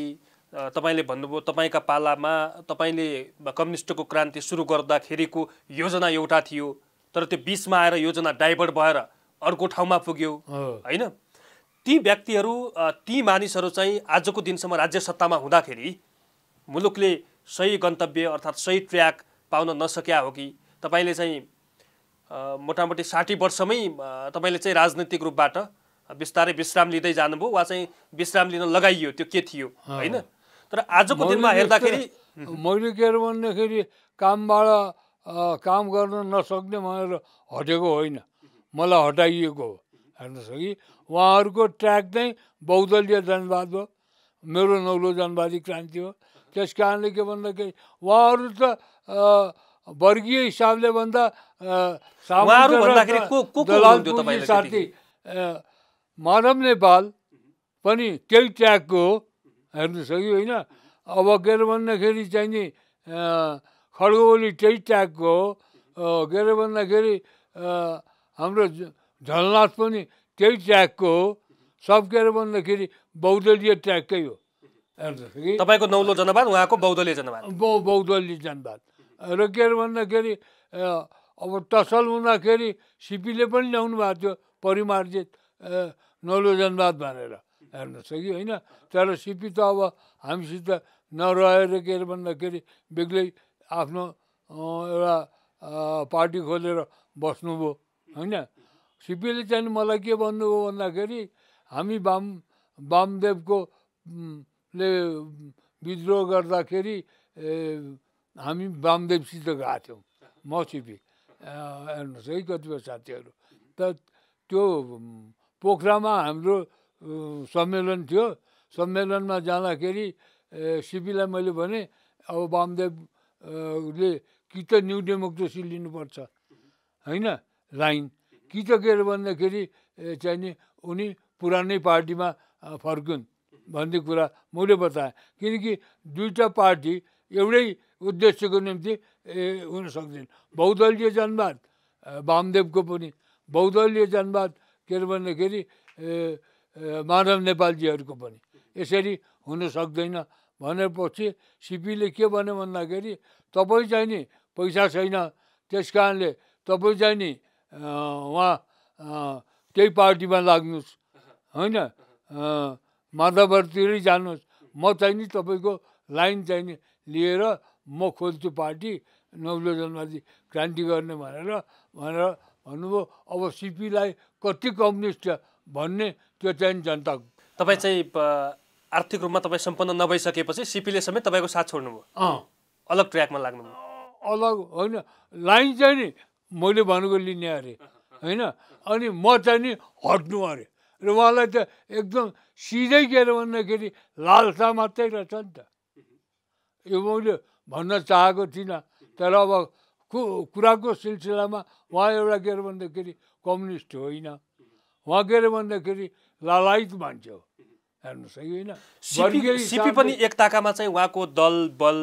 A: तपाईँले भन्नुभयो तपाईँका पालामा तपाईँले कम्युनिस्टको क्रान्ति सुरु गर्दाखेरिको योजना एउटा थियो तर त्यो बिचमा आएर योजना डाइभर्ट भएर अर्को ठाउँमा पुग्यो होइन ती व्यक्तिहरू ती मानिसहरू चाहिँ आजको दिनसम्म राज्य सत्तामा हुँदाखेरि मुलुकले सही गन्तव्य अर्थात् सही ट्र्याक पाउन नसक्या हो कि तपाईँले चाहिँ मोटामोटी साठी वर्षमै तपाईँले चाहिँ राजनैतिक रूपबाट बिस्तारै विश्राम लिँदै जानुभयो वा चाहिँ विश्राम लिन लगाइयो त्यो के थियो होइन तर आजको दिनमा हेर्दाखेरि
B: मैले के अरे भन्दाखेरि कामबाट काम गर्न नसक्ने भनेर हटेको होइन मलाई हटाइएको हो हेर्नुहोस् कि उहाँहरूको ट्र्याक नै बहुदलीय जनवाद हो मेरो नौलो जनवादी क्रान्ति हो त्यस कारणले के भन्दाखेरि उहाँहरू त वर्गीय हिसाबले भन्दा साथी माधव नेपाल पनि त्यही ट्र्याकको हो हेर्नु सक्यो होइन अब के अरे भन्दाखेरि चाहिँ नि खड्गोली टेकटाकको हो के अरे भन्दाखेरि हाम्रो झलनाथ पनि त्यही ट्यागको हो सब के अरे भन्दाखेरि बौद्धलीय ट्यागकै हो हेर्नु तपाईँको नौलो जनवाद उहाँको बौद्धलीय जनवाद बौ बौद्धलीय जनवाद र के अरे भन्दाखेरि अब टसल हुँदाखेरि सिपीले पनि ल्याउनु भएको थियो परिमार्जित नौलो जनवाद भनेर हेर्न सकियो होइन तर सिपी त अब हामीसित नरहेर के अरे भन्दाखेरि बेग्लै आफ्नो एउटा पार्टी खोलेर बस्नुभयो होइन सिपीले चाहिँ मलाई के भन्नुभयो भन्दाखेरि हामी बाम वामदेवको ले विद्रोह गर्दाखेरि हामी वामदेवसित गएको थियौँ म सिपी हेर्नुहोस् है कतिपय साथीहरू त त्यो पोखरामा हाम्रो सम्मेलन थियो सम्मेलनमा जाँदाखेरि सिपीलाई मैले भने अब वामदेवले कि त न्यु डेमोक्रेसी लिनुपर्छ होइन लाइन कि त के अरे भन्दाखेरि चाहिँ नि उनी पुरानै पार्टीमा फर्किन् भन्ने कुरा मैले बताएँ किनकि दुईवटा पार्टी एउटै उद्देश्यको निम्ति हुन सक्दैन बहुदलीय जनवाद वामदेवको पनि बहुदलीय जनवाद के अरे भन्दाखेरि माधव नेपालजीहरूको पनि यसरी हुन सक्दैन भनेपछि सिपीले के भन्यो भन्दाखेरि तपाईँ चाहिँ नि पैसा छैन त्यस कारणले तपाईँ चाहिँ नि उहाँ त्यही पार्टीमा लाग्नुहोस् होइन माधवहरूतिरै जानुहोस् म चाहिँ नि तपाईँको लाइन चाहिँ नि लिएर म खोल्छु पार्टी नौलो जनवादी क्रान्ति गर्ने भनेर भनेर भन्नुभयो अब सिपीलाई कति
A: कम्युनिस्ट भन्ने त्यो चाहिँ जनता तपाईँ चाहिँ आर्थिक रूपमा तपाईँ सम्पन्न नभइसकेपछि सिपिले समेत तपाईँको साथ छोड्नुभयो अँ अलग ट्र्याकमा लाग्नु
B: अलग होइन लाइन चाहिँ नि मैले भनेको लिने अरे होइन अनि म चाहिँ नि हट्नु अरे र उहाँलाई त एकदम सिधै के अरे भन्दाखेरि लालसा मात्रै रहेछ नि त यो मैले भन्न चाहेको थिइनँ तर अब कुराको सिलसिलामा उहाँ एउटा के अरे भन्दाखेरि कम्युनिस्ट होइन अरे भन्दाखेरि लालायत मान्छ हेर्नुहोस् होइन सिपी पनि
A: एकताकामा चाहिँ उहाँको दल बल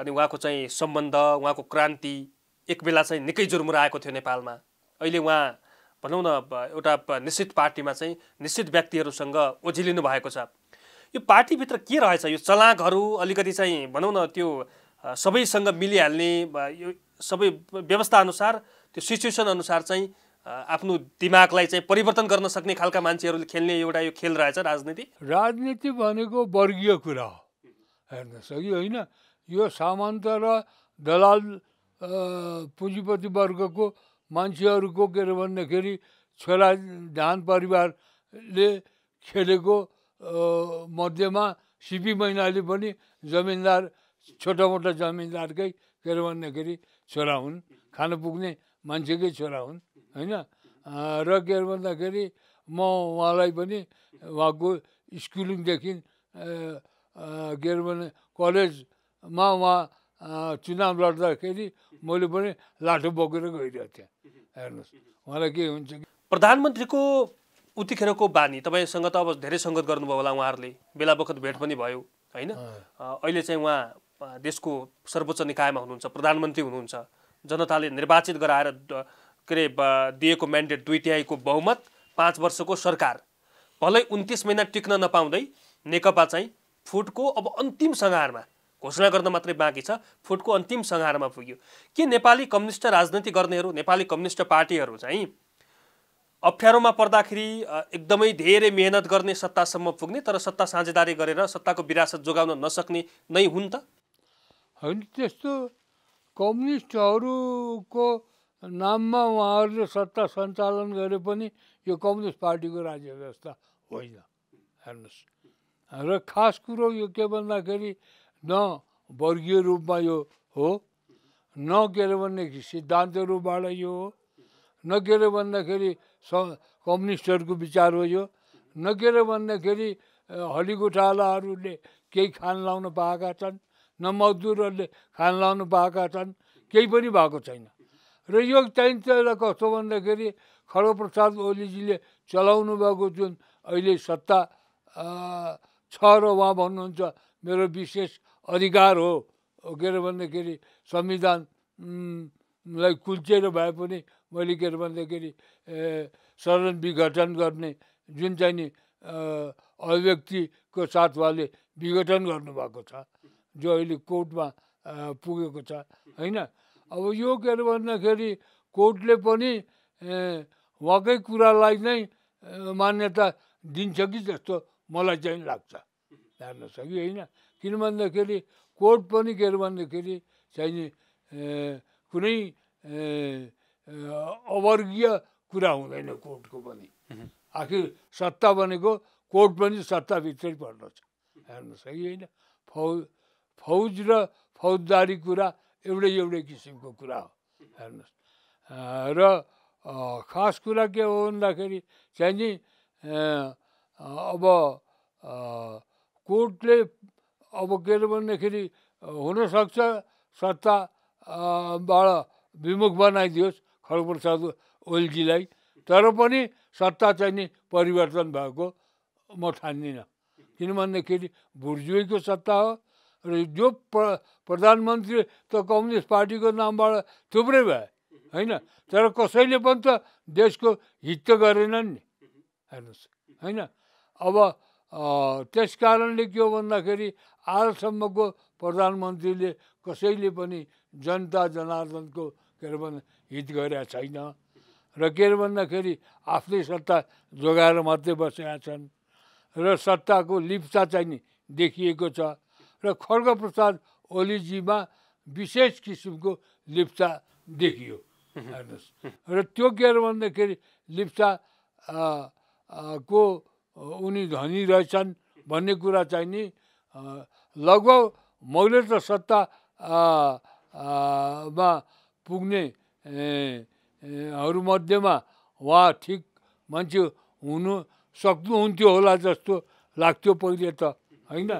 A: अनि उहाँको चाहिँ सम्बन्ध उहाँको क्रान्ति एक बेला चाहिँ निकै आएको थियो नेपालमा अहिले उहाँ भनौँ न एउटा निश्चित पार्टीमा चाहिँ निश्चित व्यक्तिहरूसँग ओझिलिनु भएको छ यो पार्टीभित्र के रहेछ यो चलाकहरू अलिकति चाहिँ भनौँ न त्यो सबैसँग मिलिहाल्ने यो सबै व्यवस्थाअनुसार त्यो सिचुएसन अनुसार चाहिँ आफ्नो दिमागलाई चाहिँ परिवर्तन गर्न सक्ने खालका मान्छेहरूले खेल्ने एउटा यो खेल रहेछ राजनीति राजनीति भनेको वर्गीय
B: कुरा हो हेर्नुहोस् अघि होइन यो सामन्त र दलाल पुँजीपति वर्गको मान्छेहरूको के अरे भन्दाखेरि छोरा धान परिवारले खेलेको मध्येमा सिपी महिनाले पनि जमिनदार छोटा मोटा जमिनदारकै के अरे भन्दाखेरि छोरा हुन् खान पुग्ने मान्छेकै छोरा हुन् होइन र के अरे भन्दाखेरि म उहाँलाई पनि उहाँको स्कुलिङदेखि के अरे भने कलेजमा उहाँ चुनाव लड्दाखेरि मैले
A: पनि लाठो बोकेर गइरहेको थिएँ हेर्नुहोस् उहाँलाई के हुन्छ कि प्रधानमन्त्रीको उतिखेरको बानी तपाईँसँग त अब धेरै सङ्गत गर्नुभयो होला उहाँहरूले बेला बखत भेट पनि भयो होइन अहिले चाहिँ उहाँ देशको सर्वोच्च निकायमा हुनुहुन्छ प्रधानमन्त्री हुनुहुन्छ जनताले निर्वाचित गराएर के अरे दिएको म्यान्डेट दुई तिहाईको बहुमत पाँच वर्षको सरकार भलै उन्तिस महिना टिक्न नपाउँदै नेकपा चाहिँ फुटको अब अन्तिम सङ्घारमा घोषणा गर्न मात्रै बाँकी छ फुटको अन्तिम सङ्घारमा पुग्यो के नेपाली कम्युनिस्ट राजनीति गर्नेहरू नेपाली कम्युनिस्ट पार्टीहरू चाहिँ अप्ठ्यारोमा पर्दाखेरि एकदमै धेरै मेहनत गर्ने सत्तासम्म पुग्ने तर सत्ता साझेदारी गरेर सत्ताको विरासत जोगाउन नसक्ने नै हुन् त होइन त्यस्तो
B: कम्युनिस्टहरूको नाममा उहाँहरूले सत्ता सञ्चालन गरे पनि यो कम्युनिस्ट पार्टीको राज्य व्यवस्था होइन हेर्नुहोस् र खास कुरो यो के भन्दाखेरि न वर्गीय रूपमा यो हो न के अरे भनेदेखि सिद्धान्त रूपबाट यो हो न के अरे भन्दाखेरि स कम्युनिस्टहरूको विचार हो यो न के अरे भन्दाखेरि हलिगुठालाहरूले केही खान लाउन पाएका छन् न मजदुरहरूले खान लाउन पाएका छन् केही पनि भएको छैन र यो चाहिन्छ कस्तो भन्दाखेरि खड्गप्रसाद ओलीजीले चलाउनु भएको जुन अहिले सत्ता छ र उहाँ भन्नुहुन्छ मेरो विशेष अधिकार हो के अरे भन्दाखेरि संविधानलाई कुल्चेर भए पनि मैले के अरे भन्दाखेरि सदन विघटन गर्ने जुन चाहिँ नि अभिव्यक्तिको साथ उहाँले विघटन गर्नुभएको छ जो अहिले कोर्टमा पुगेको छ होइन अब यो के अरे भन्दाखेरि कोर्टले पनि उहाँकै कुरालाई नै मान्यता दिन्छ कि जस्तो मलाई चाहिँ लाग्छ लाग्न कि होइन किन भन्दाखेरि कोर्ट पनि के अरे भन्दाखेरि चाहिँ कुनै अवर्गीय कुरा हुँदैन कोर्टको पनि आखिर सत्ता भनेको कोर्ट पनि सत्ताभित्रै पर्दछ हेर्नुहोस् है होइन फौज फौज र फौजदारी कुरा एउटै एउटै किसिमको कुरा हो हेर्नुहोस् र खास कुरा के हो भन्दाखेरि चाहिँ नि अब कोर्टले अब के अरे भन्दाखेरि हुनसक्छ सत्ताबाट विमुख बनाइदियोस् खड्गप्रसाद ओलीजीलाई तर पनि सत्ता चाहिँ नि परिवर्तन भएको म ठान्दिनँ किन भन्दाखेरि सत्ता हो र जो प्र प्रधानमन्त्री त कम्युनिस्ट पार्टीको नामबाट थुप्रै भए होइन तर कसैले पनि त देशको हित त गरेनन् नि हेर्नुहोस् होइन अब त्यस कारणले के हो भन्दाखेरि आजसम्मको प्रधानमन्त्रीले कसैले पनि जनता जनार्दनको के अरे भन्दा हित गरेका छैन र के अरे भन्दाखेरि आफ्नै सत्ता जोगाएर मात्रै बसेका छन् र सत्ताको लिप्सा चाहिँ नि देखिएको छ र खड्ग प्रसाद ओलीजीमा विशेष किसिमको लिप्सा देखियो हेर्नुहोस् र त्यो के अरे भन्दाखेरि लिप्सा को उनी धनी रहेछन् भन्ने कुरा चाहिँ नि लगभग त सत्ता मा पुग्ने हरूमध्येमा उहाँ ठिक मान्छे हुनु सक्नुहुन्थ्यो होला जस्तो लाग्थ्यो पहिले त होइन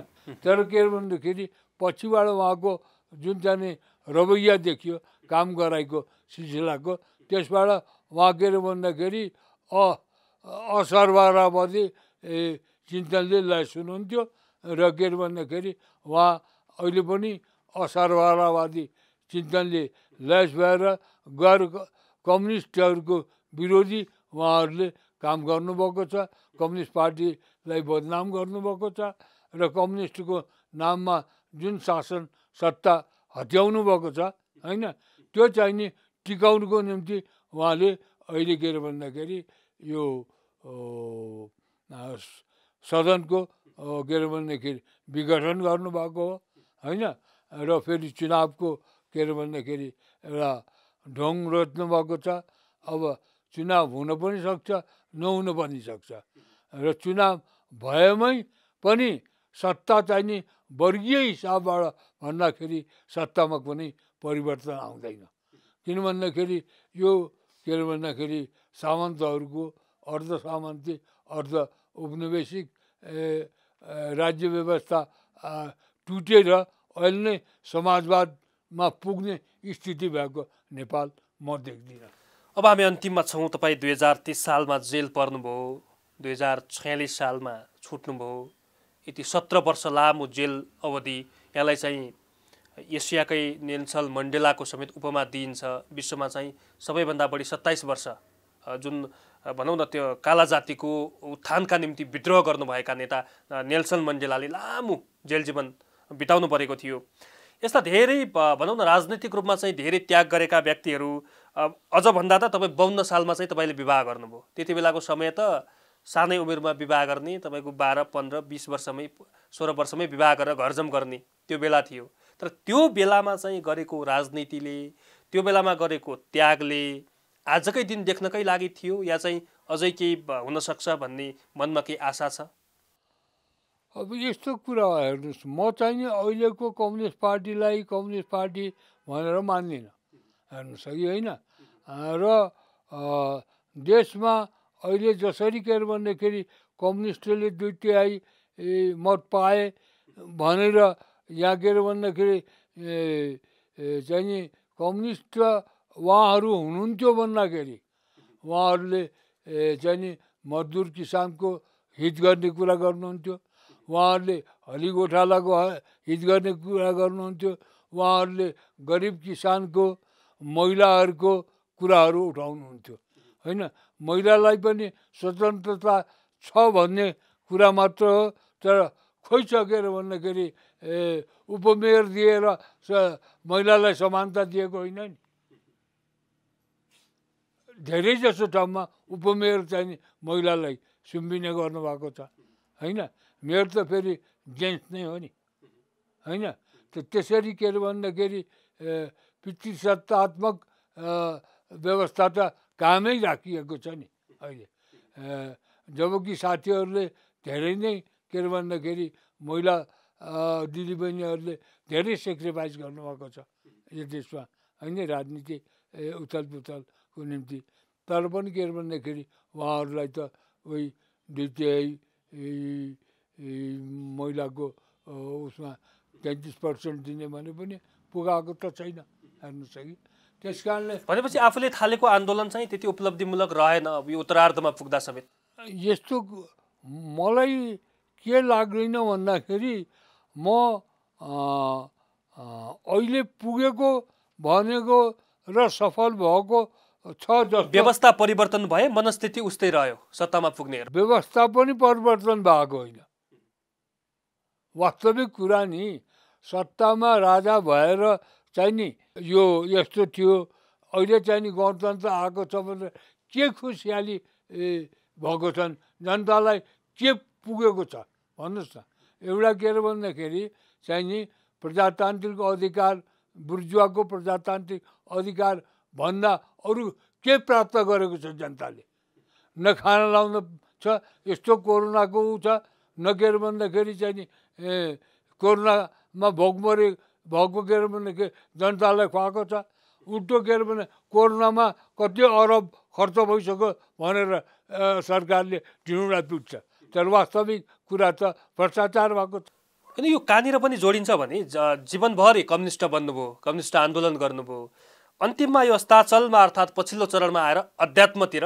B: तर के भन्दाखेरि पछिबाट उहाँको जुन जाने रवैया देखियो काम गराएको सिलसिलाको त्यसबाट उहाँ के अरे भन्दाखेरि अ असरवारावादी चिन्तनले लय सुन्नुहुन्थ्यो र के अरे भन्दाखेरि उहाँ अहिले पनि असरवारावादी चिन्तनले लयस भएर गैर कम्युनिस्टहरूको विरोधी उहाँहरूले काम गर्नुभएको छ कम्युनिस्ट पार्टीलाई बदनाम गर्नुभएको छ र कम्युनिस्टको नाममा जुन शासन सत्ता हत्याउनु भएको छ होइन त्यो चाहिँ नि टिकाउनुको निम्ति उहाँले अहिले के अरे भन्दाखेरि यो सदनको के अरे भन्दाखेरि विघटन गर्नुभएको हो होइन र फेरि चुनावको के अरे भन्दाखेरि एउटा ढोङ रोज्नु भएको छ अब चुनाव हुन पनि सक्छ नहुन पनि सक्छ र चुनाव भएमै पनि सत्ता चाहिँ नि वर्गीय हिसाबबाट भन्दाखेरि सत्तामा कुनै परिवर्तन आउँदैन किन भन्दाखेरि यो के अरे भन्दाखेरि सामन्तहरूको अर्ध सामन्ती अर्ध औपनिवेशिक राज्य व्यवस्था टुटेर अहिले नै समाजवादमा पुग्ने स्थिति भएको नेपाल म देख्दिनँ
A: अब हामी अन्तिममा छौँ तपाईँ दुई हजार तिस सालमा जेल पर्नुभयो दुई हजार छयालिस सालमा छुट्नुभयो यति सत्र वर्ष लामो जेल अवधि यहाँलाई चाहिँ एसियाकै नेल्सन मण्डेलाको समेत उपमा दिइन्छ विश्वमा चाहिँ सबैभन्दा बढी सत्ताइस वर्ष जुन भनौँ न त्यो काला जातिको उत्थानका निम्ति विद्रोह गर्नुभएका नेता नेल्सन मण्डेलाले लामो जेल जीवन बिताउनु परेको थियो यस्ता धेरै भनौँ न राजनैतिक रूपमा चाहिँ धेरै त्याग गरेका व्यक्तिहरू अझभन्दा त तपाईँ बाउन्न सालमा चाहिँ तपाईँले विवाह गर्नुभयो त्यति बेलाको समय त सानै उमेरमा विवाह गर्ने तपाईँको बाह्र पन्ध्र बिस वर्षमै सोह्र वर्षमै विवाह गरेर घरजम गर्ने त्यो बेला थियो तर त्यो बेलामा चाहिँ गरेको राजनीतिले त्यो बेलामा गरेको त्यागले आजकै दिन देख्नकै लागि थियो या चाहिँ अझै केही हुनसक्छ भन्ने मनमा केही आशा छ
B: अब यस्तो कुरा हेर्नुहोस् म चाहिँ नि अहिलेको कम्युनिस्ट पार्टीलाई कम्युनिस्ट पार्टी भनेर मान्दिनँ हेर्नुहोस् है होइन र देशमा अहिले जसरी के अरे भन्दाखेरि कम्युनिस्टले दुई तिहाई मत पाए भनेर यहाँ के अरे भन्दाखेरि चाहिँ नि कम्युनिस्ट उहाँहरू हुनुहुन्थ्यो भन्दाखेरि उहाँहरूले चाहिँ नि मजदुर किसानको हित गर्ने कुरा गर्नुहुन्थ्यो उहाँहरूले हली हित गर्ने कुरा गर्नुहुन्थ्यो उहाँहरूले गरिब किसानको महिलाहरूको कुराहरू उठाउनुहुन्थ्यो होइन महिलालाई पनि स्वतन्त्रता छ भन्ने कुरा मात्र हो तर खोइसकेर भन्दाखेरि उपमेयर दिएर महिलालाई समानता दिएको होइन नि धेरै जसो ठाउँमा उपमेयर चाहिँ महिलालाई सुम्बिने गर्नुभएको छ होइन मेयर त फेरि जेन्ट्स नै हो नि होइन त त्यसरी के अरे भन्दाखेरि पितृसत्तात्मक व्यवस्था त कामै राखिएको छ नि अहिले जब कि साथीहरूले धेरै नै के अरे भन्दाखेरि महिला दिदीबहिनीहरूले धेरै सेक्रिफाइस गर्नुभएको छ यो देशमा होइन राजनीति उथल पुथलको निम्ति तर पनि के अरे भन्दाखेरि उहाँहरूलाई त उही द्वितीय महिलाको उसमा तेत्तिस पर्सेन्ट दिने भने पनि पुगाएको त छैन हेर्नुहोस् है त्यस
A: कारणले भनेपछि आफूले थालेको आन्दोलन चाहिँ त्यति उपलब्धिमूलक रहेन अब यो उत्तरार्धमा पुग्दा समेत
B: यस्तो मलाई के लाग्दैन भन्दाखेरि म
A: अहिले पुगेको भनेको र सफल भएको छ जस्तो व्यवस्था परिवर्तन भए मनस्थिति उस्तै रह्यो सत्तामा
B: पुग्ने व्यवस्था पनि परिवर्तन भएको होइन वास्तविक कुरा नि सत्तामा राजा भएर चाहिँ नि यो यस्तो थियो अहिले चाहिँ नि गणतन्त्र आएको छ भनेर के खुसियाली भएको छन् जनतालाई के पुगेको छ भन्नुहोस् न एउटा के अरे भन्दाखेरि चाहिँ नि प्रजातान्त्रिक अधिकार बुर्जुवाको प्रजातान्त्रिक अधिकार भन्दा अरू के प्राप्त गरेको छ जनताले न खाना लाउन छ यस्तो कोरोनाको ऊ छ न के अरे भन्दाखेरि चाहिँ नि कोरोनामा भोगमरे भएको अरे भने के जनतालाई खुवाएको छ उल्टो के अरे भने कोरोनामा कति अरब खर्च भइसक्यो भनेर सरकारले
A: ढिँडा पिट्छ तर वास्तविक कुरा त भ्रष्टाचार भएको छ अनि यो कहाँनिर पनि जोडिन्छ भने जीवनभरि कम्युनिस्ट बन्नुभयो कम्युनिस्ट आन्दोलन गर्नुभयो अन्तिममा यो अस्ताचलमा अर्थात् पछिल्लो चरणमा आएर अध्यात्मतिर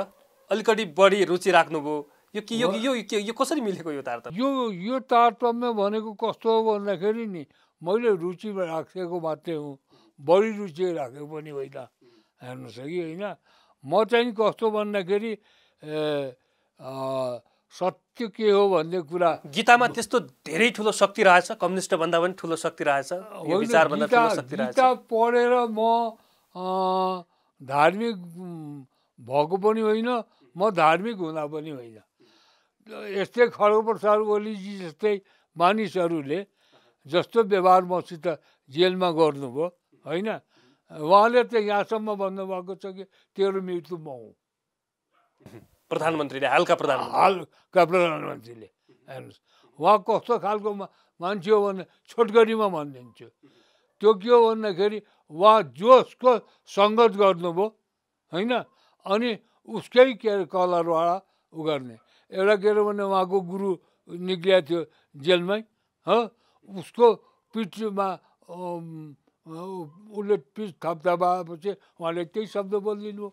A: अलिकति बढी रुचि राख्नुभयो यो के यो यो कसरी मिलेको यो तारतम्य
B: यो यो तारतम्य भनेको कस्तो हो भन्दाखेरि नि मैले रुचि राखेको मात्रै हुँ बढी रुचि राखेको पनि होइन हेर्नुहोस् कि होइन म चाहिँ कस्तो भन्दाखेरि
A: सत्य के हो भन्ने कुरा गीतामा त्यस्तो धेरै ठुलो शक्ति रहेछ कम्युनिस्ट कम्युनिस्टभन्दा पनि ठुलो शक्ति रहेछ गीता
B: पढेर म धार्मिक भएको पनि होइन म धार्मिक हुँदा पनि होइन यस्तै खड्ग प्रसाद ओलीजी जस्तै मानिसहरूले जस्तो व्यवहार मसित जेलमा गर्नुभयो होइन उहाँले त यहाँसम्म भन्नुभएको छ कि तेरो मृत्यु म हुँ
A: प्रधानमन्त्रीले हालका प्रधान हालका प्रधानमन्त्रीले
B: हेर्नुहोस् उहाँ कस्तो खालको मान्छे हो भने छोटकरीमा भनिदिन्छु त्यो के हो भन्दाखेरि उहाँ जोसको सङ्गत गर्नुभयो होइन अनि उसकै के अरे कलरवाला उ गर्ने एउटा के अरे भने उहाँको गुरु निक्लिएको थियो जेलमै हो उसको पिठमा उसले पिठ थपथपाएपछि उहाँले त्यही शब्द बोलिदिनु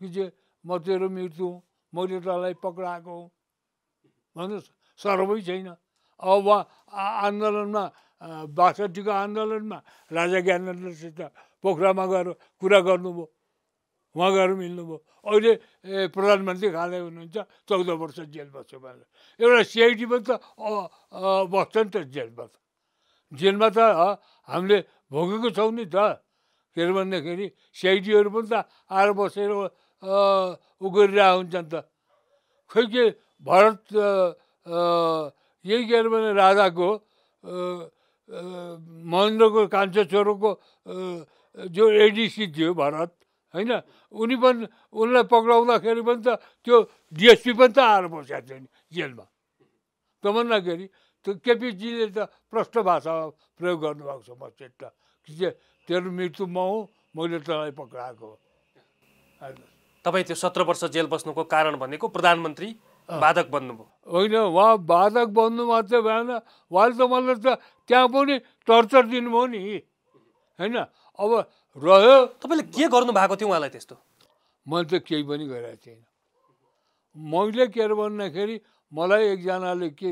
B: कि चाहिँ म तेरो मृत्यु हुँ मैले तँलाई पक्राएको हुँ भन्नुहोस् सर्वै छैन अब उहाँ आन्दोलनमा बासठीको आन्दोलनमा राजा ज्ञानेन्द्रसित पोखरामा गएर कुरा गर्नुभयो उहाँ गएर मिल्नुभयो अहिले प्रधानमन्त्री खाँदै हुनुहुन्छ चौध वर्ष जेल बस्यो भनेर एउटा पनि त बस्छ नि त जेल बस्छ जेलमा त हामीले भोगेको छौँ नि त के अरे भन्दाखेरि सिआइडीहरू पनि त आएर बसेर उ गरिरहेको हुन्छ नि त खोइ के भरत यही के अरे भने राजाको महेन्द्रको कान्छो छोरोको जो एडिसी थियो भरत होइन उनी पनि उनलाई पक्राउँदाखेरि पनि त त्यो डिएसपी पनि त आएर बसेको थियो नि जेलमा त भन्दाखेरि त्यो केपिजीले त प्रष्ट भाषामा
A: प्रयोग गर्नुभएको छ म चाहिँ
B: तेरो मृत्यु म हो मैले तँलाई पक्राएको
A: तपाईँ त्यो सत्र वर्ष जेल बस्नुको कारण भनेको प्रधानमन्त्री बाधक बन्नुभयो
B: होइन उहाँ बाधक बन्नु मात्रै भएन उहाँले त मलाई त त्यहाँ पनि टर्चर दिनुभयो नि होइन अब रह्यो तपाईँले के गर्नु भएको थियो उहाँलाई त्यस्तो मैले त केही पनि गरेको थिइनँ मैले के भन्दाखेरि मलाई एकजनाले के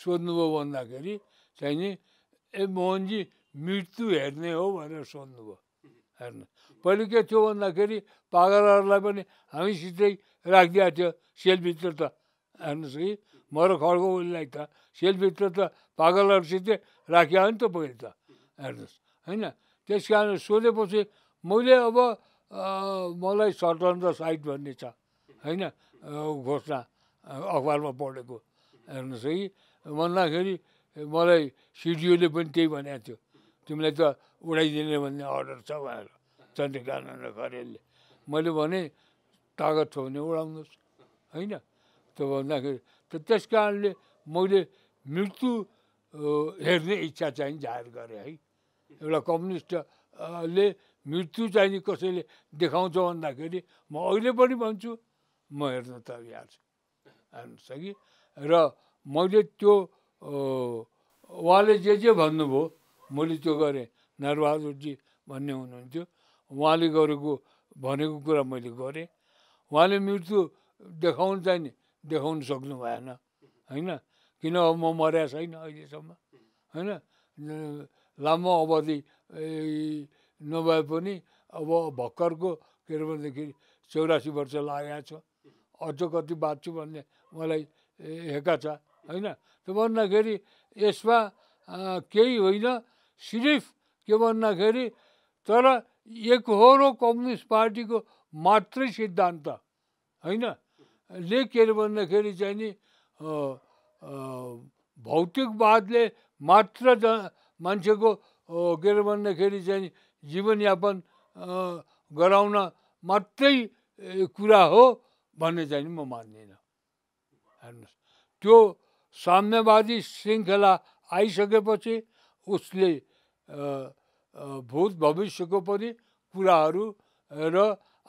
B: सोध्नुभयो भन्दाखेरि चाहिँ नि ए मोहनजी मृत्यु हेर्ने हो भनेर सोध्नुभयो हेर्नु पहिले के थियो भन्दाखेरि पागलहरूलाई पनि हामीसितै राखिदिएको थियो सेलभित्र त हेर्नुहोस् कि मर खड्को उसलाई त सेलभित्र त पागलहरूसितै राखियो नि त पहिले त हेर्नुहोस् होइन त्यस कारण सोधेपछि मैले अब मलाई स्वतन्त्र साइट भन्ने छ होइन घोषणा अखबारमा पढेको हेर्नुहोस् कि भन्दाखेरि मलाई सिडिओले पनि त्यही भनेको थियो तिमीलाई त उडाइदिने भन्ने अर्डर छ भनेर चन्द्रकानन्द खरेलले मैले भने तागत छ भने उडाउनुहोस् होइन त्यो भन्दाखेरि त त्यस कारणले मैले मृत्यु हेर्ने इच्छा चाहिँ जाहेर गरेँ है एउटा कम्युनिस्टले मृत्यु चाहिँ कसैले देखाउँछ भन्दाखेरि म अहिले पनि भन्छु म हेर्न त छु हेर्नुहोस् कि र मैले त्यो उहाँले जे जे भन्नुभयो मैले त्यो गरेँ नरबहादुरजी भन्ने हुनुहुन्थ्यो उहाँले गरेको भनेको कुरा मैले गरेँ उहाँले मृत्यु देखाउनु चाहिँ नि देखाउनु सक्नु भएन होइन किन म मर्या छैन अहिलेसम्म होइन लामो अवधि नभए पनि अब भर्खरको के अरे भनेदेखि चौरासी वर्ष लागेको छ अझ कति बाँच्छु भन्ने मलाई हेका छ होइन त्यो भन्दाखेरि यसमा केही होइन सिर्फ के भन्दाखेरि तर एकहोरो कम्युनिस्ट पार्टीको मात्रै सिद्धान्त होइन ले के अरे भन्दाखेरि चाहिँ नि भौतिकवादले मात्र ज मान्छेको के अरे भन्दाखेरि चाहिँ जीवनयापन गराउन मात्रै कुरा हो भन्ने चाहिँ म मान्दिनँ हेर्नुहोस् त्यो साम्यवादी श्रृङ्खला आइसकेपछि उसले भूत भविष्यको पनि कुराहरू र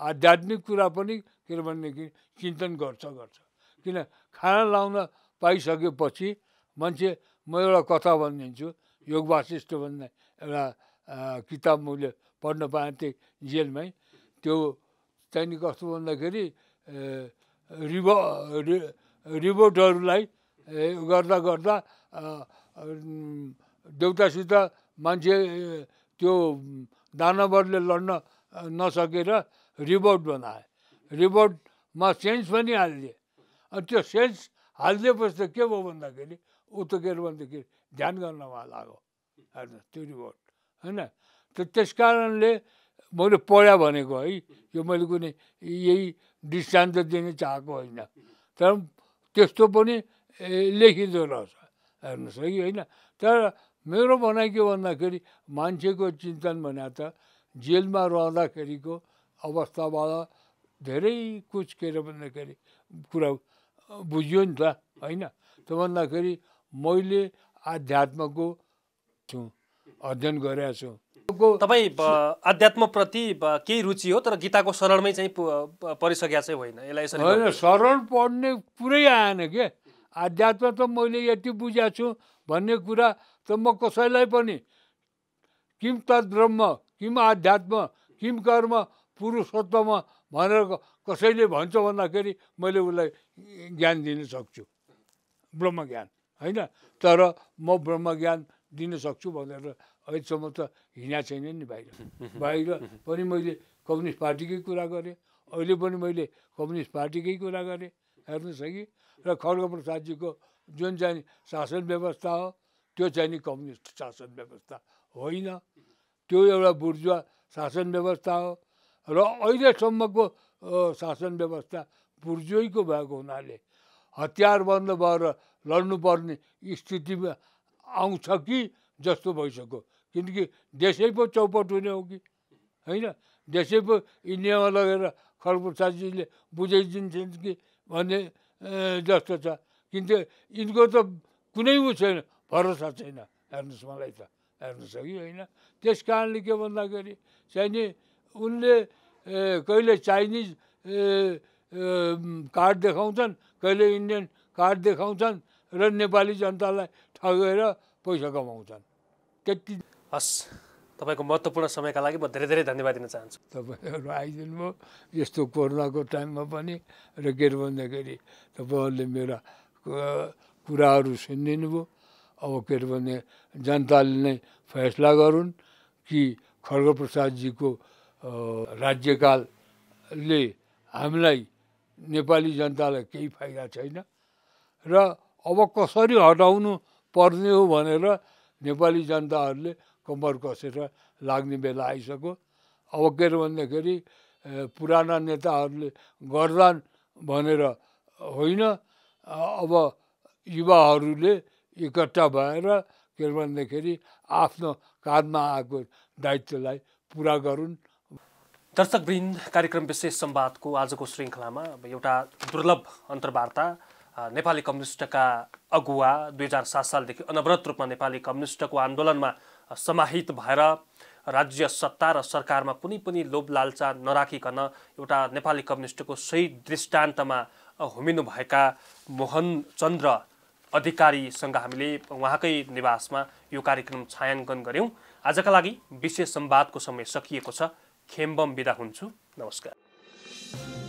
B: आध्यात्मिक कुरा पनि के किनभनेदेखि चिन्तन गर्छ गर्छ किन खाना लाउन पाइसकेपछि मान्छे म एउटा कथा भनिदिन्छु योग वासिष्ठ भन्ने एउटा किताब मैले पढ्न पाएँ त्यही जेलमै त्यो त्यहाँदेखि कस्तो भन्दाखेरि रिबो रिबोटहरूलाई गर्दा गर्दा देउतासित मान्छे त्यो दानवरले लड्न नसकेर रिबोट बनाए रिबोटमा सेन्स पनि हालिदिए अनि त्यो सेन्स हालिदिएपछि त के भयो भन्दाखेरि ऊ त के अरे भन्दाखेरि ध्यान गर्नमा लाग्यो हेर्नु त्यो रिबोट होइन त त्यस कारणले मैले पढ्या भनेको है यो मैले कुनै यही दृष्टान्त दिन चाहेको होइन तर त्यस्तो पनि लेखिँदैन हेर्नुहोस् है होइन तर मेरो भनाइ के भन्दाखेरि मान्छेको चिन्तन भने त जेलमा रहँदाखेरिको अवस्थाबाट धेरै कुछ के अरे भन्दाखेरि कुरा बुझियो नि त होइन त्यो भन्दाखेरि मैले आध्यात्मको छु अध्ययन गरेका छु
A: तपाईँ आध्यात्मप्रति केही रुचि हो तर गीताको शरणमै चाहिँ परिसकेका चाहिँ होइन यसलाई होइन
B: शरण पढ्ने पुरै आएन क्या आध्यात्म त मैले यति बुझाएको छु भन्ने कुरा त म कसैलाई पनि किम तद् ब्रह्म किम आध्यात्म किम कर्म पुरुषोत्तम भनेर कसैले भन्छ भन्दाखेरि मैले उसलाई ज्ञान दिन सक्छु ब्रह्मज्ञान होइन तर म ब्रह्मज्ञान दिन सक्छु भनेर अहिलेसम्म त हिँडेको छैन नि बाहिर बाहिर पनि मैले कम्युनिस्ट पार्टीकै कुरा गरेँ अहिले पनि मैले कम्युनिस्ट पार्टीकै कुरा गरेँ हेर्नुहोस् है कि र खड्ग प्रसादजीको जुन चाहिँ शासन व्यवस्था हो त्यो चाहिँ नि कम्युनिस्ट शासन व्यवस्था होइन त्यो एउटा बुर्जुवा शासन व्यवस्था हो र अहिलेसम्मको शासन व्यवस्था बुर्जुवाईको भएको हुनाले बन्द भएर लड्नुपर्ने स्थितिमा आउँछ कि जस्तो भइसक्यो किनकि देशै पो चौपट हुने हो कि होइन देशै पो इन्डियामा लगेर खड्ग प्रसादजीले बुझाइदिन्छन् कि भन्ने जस्तो छ त्यो यिनको त कुनै ऊ छैन भरोसा छैन हेर्नुहोस् मलाई त हेर्नुहोस् कि होइन त्यस कारणले के भन्दाखेरि चाहिँ उनले कहिले चाइनिज कार्ड देखाउँछन् कहिले इन्डियन कार्ड देखाउँछन् र नेपाली जनतालाई ठगेर पैसा कमाउँछन्
A: त्यति हस् तपाईँको महत्त्वपूर्ण समयका लागि म धेरै धेरै धन्यवाद दिन चाहन्छु
B: तपाईँहरू आइदिनु भयो यस्तो कोरोनाको टाइममा पनि र के अरे भन्दाखेरि तपाईँहरूले मेरा कुराहरू सुनिदिनु भयो अब के अरे भने जनताले नै फैसला गरून् कि खड्ग प्रसादजीको राज्यकालले हामीलाई नेपाली जनतालाई केही फाइदा छैन र अब कसरी हटाउनु पर्ने हो भनेर नेपाली जनताहरूले कम्बर कसेर लाग्ने बेला आइसक्यो अब के अरे भन्दाखेरि पुराना नेताहरूले गर्दा भनेर होइन अब युवाहरूले एकट्ठा भएर के अरे भन्दाखेरि
A: आफ्नो काँधमा आएको दायित्वलाई पुरा गरून् दर्शकवृन्द कार्यक्रम विशेष सम्वादको आजको श्रृङ्खलामा अब एउटा दुर्लभ अन्तर्वार्ता नेपाली कम्युनिस्टका अगुवा दुई हजार सात सालदेखि अनवरत रूपमा नेपाली कम्युनिस्टको आन्दोलनमा समाहित भएर राज्य सत्ता र सरकारमा कुनै पनि लोभ लालचा नराखिकन एउटा नेपाली कम्युनिस्टको सही दृष्टान्तमा होमिनुभएका चन्द्र अधिकारीसँग हामीले उहाँकै निवासमा यो कार्यक्रम छायाङ्कन गऱ्यौँ आजका लागि विशेष संवादको समय सकिएको छ खेम्बम बिदा हुन्छु नमस्कार